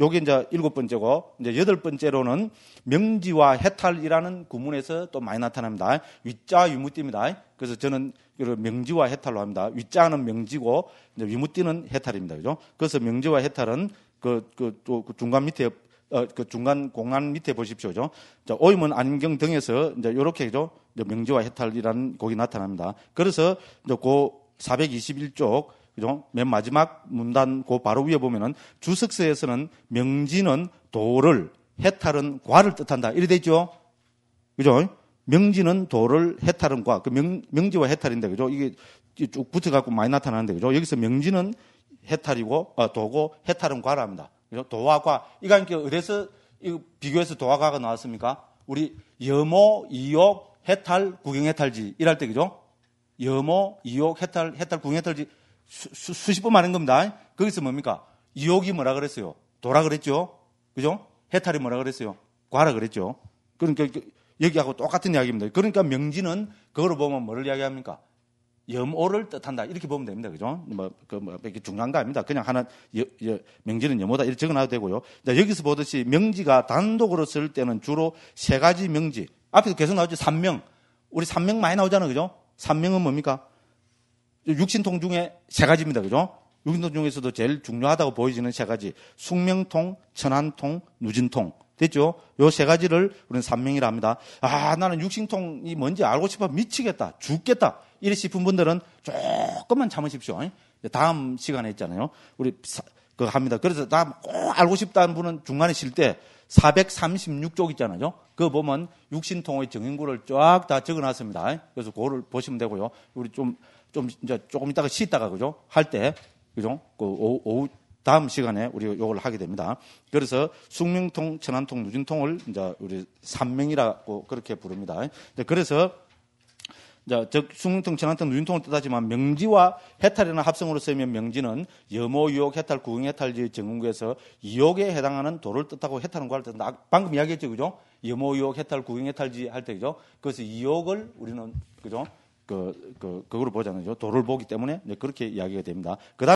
요게 이제 일곱 번째고, 이제 여덟 번째로는 명지와 해탈이라는 구문에서 또 많이 나타납니다. 윗자 유무띠입니다. 그래서 저는 명지와 해탈로 합니다. 윗자는 명지고, 이제 유무띠는 해탈입니다. 그죠? 그래서 명지와 해탈은 그, 그, 또그 중간 밑에 어, 그 중간 공안 밑에 보십시오. 죠 자, 오임은 안경 등에서 이제 요렇게 죠 명지와 해탈이라는 곡이 나타납니다. 그래서 이제 고 421쪽 그죠? 맨 마지막 문단 그 바로 위에 보면은 주석서에서는 명지는 도를 해탈은 과를 뜻한다. 이래 되죠 그죠? 명지는 도를 해탈은 과. 그 명, 명지와 해탈인데 그죠? 이게 쭉 붙어 갖고 많이 나타나는데 그죠? 여기서 명지는 해탈이고 어, 도고 해탈은 과랍니다. 그죠? 도와 과. 이거 그러니 어디서 이 비교해서 도와 과가 나왔습니까? 우리 여모, 이욕, 해탈, 구경해탈지 이럴 때 그죠? 여모, 이욕, 해탈, 해탈, 구경해탈지 수, 수 십번 말한 겁니다. 거기서 뭡니까? 유혹이 뭐라 그랬어요? 도라 그랬죠? 그죠? 해탈이 뭐라 그랬어요? 과라 그랬죠? 그러니까 여기하고 똑같은 이야기입니다. 그러니까 명지는 그거로 보면 뭐를 이야기합니까? 염오를 뜻한다. 이렇게 보면 됩니다. 그죠? 뭐, 그, 뭐, 이렇게 중요한 거 아닙니다. 그냥 하나, 여, 여, 명지는 염오다. 이렇게 적어놔도 되고요. 자, 여기서 보듯이 명지가 단독으로 쓸 때는 주로 세 가지 명지. 앞에서 계속 나오죠. 삼명. 우리 삼명 많이 나오잖아요. 그죠? 삼명은 뭡니까? 육신통 중에 세 가지입니다. 그죠? 육신통 중에서도 제일 중요하다고 보여지는 세 가지. 숙명통, 천안통, 누진통. 됐죠? 요 세 가지를 우리는 삼명이라 합니다. 아, 나는 육신통이 뭔지 알고 싶어 미치겠다. 죽겠다. 이래 싶은 분들은 조금만 참으십시오. 다음 시간에 있잖아요. 우리 그거 합니다. 그래서 나꼭 알고 싶다는 분은 중간에 쉴 때 436쪽 있잖아요. 그거 보면 육신통의 정인구를 쫙 다 적어 놨습니다. 그래서 그거를 보시면 되고요. 우리 좀좀 이제 조금 이따가 쉬다가 그죠? 할 때 그죠? 그 오후, 오후 다음 시간에 우리 요걸 하게 됩니다. 그래서 숙명통, 천안통, 누진통을 이제 우리 삼명이라고 그렇게 부릅니다. 그래서 자, 즉숙통 천안통, 누진통을 뜻하지만 명지와 해탈이나 합성으로 쓰이면 명지는 여모, 유혹, 해탈, 구경, 해탈지 정문에서 유혹에 해당하는 도를 뜻하고 해탈은 구할 때 방금 이야기했죠, 그죠? 여모, 유혹, 해탈, 구경, 해탈지 할 때 그죠? 그래서 유혹을 우리는 그죠? 그, 그, 그걸 보잖아요 돌을 보기 때문에 그렇게 이야기가 됩니다. 그 다음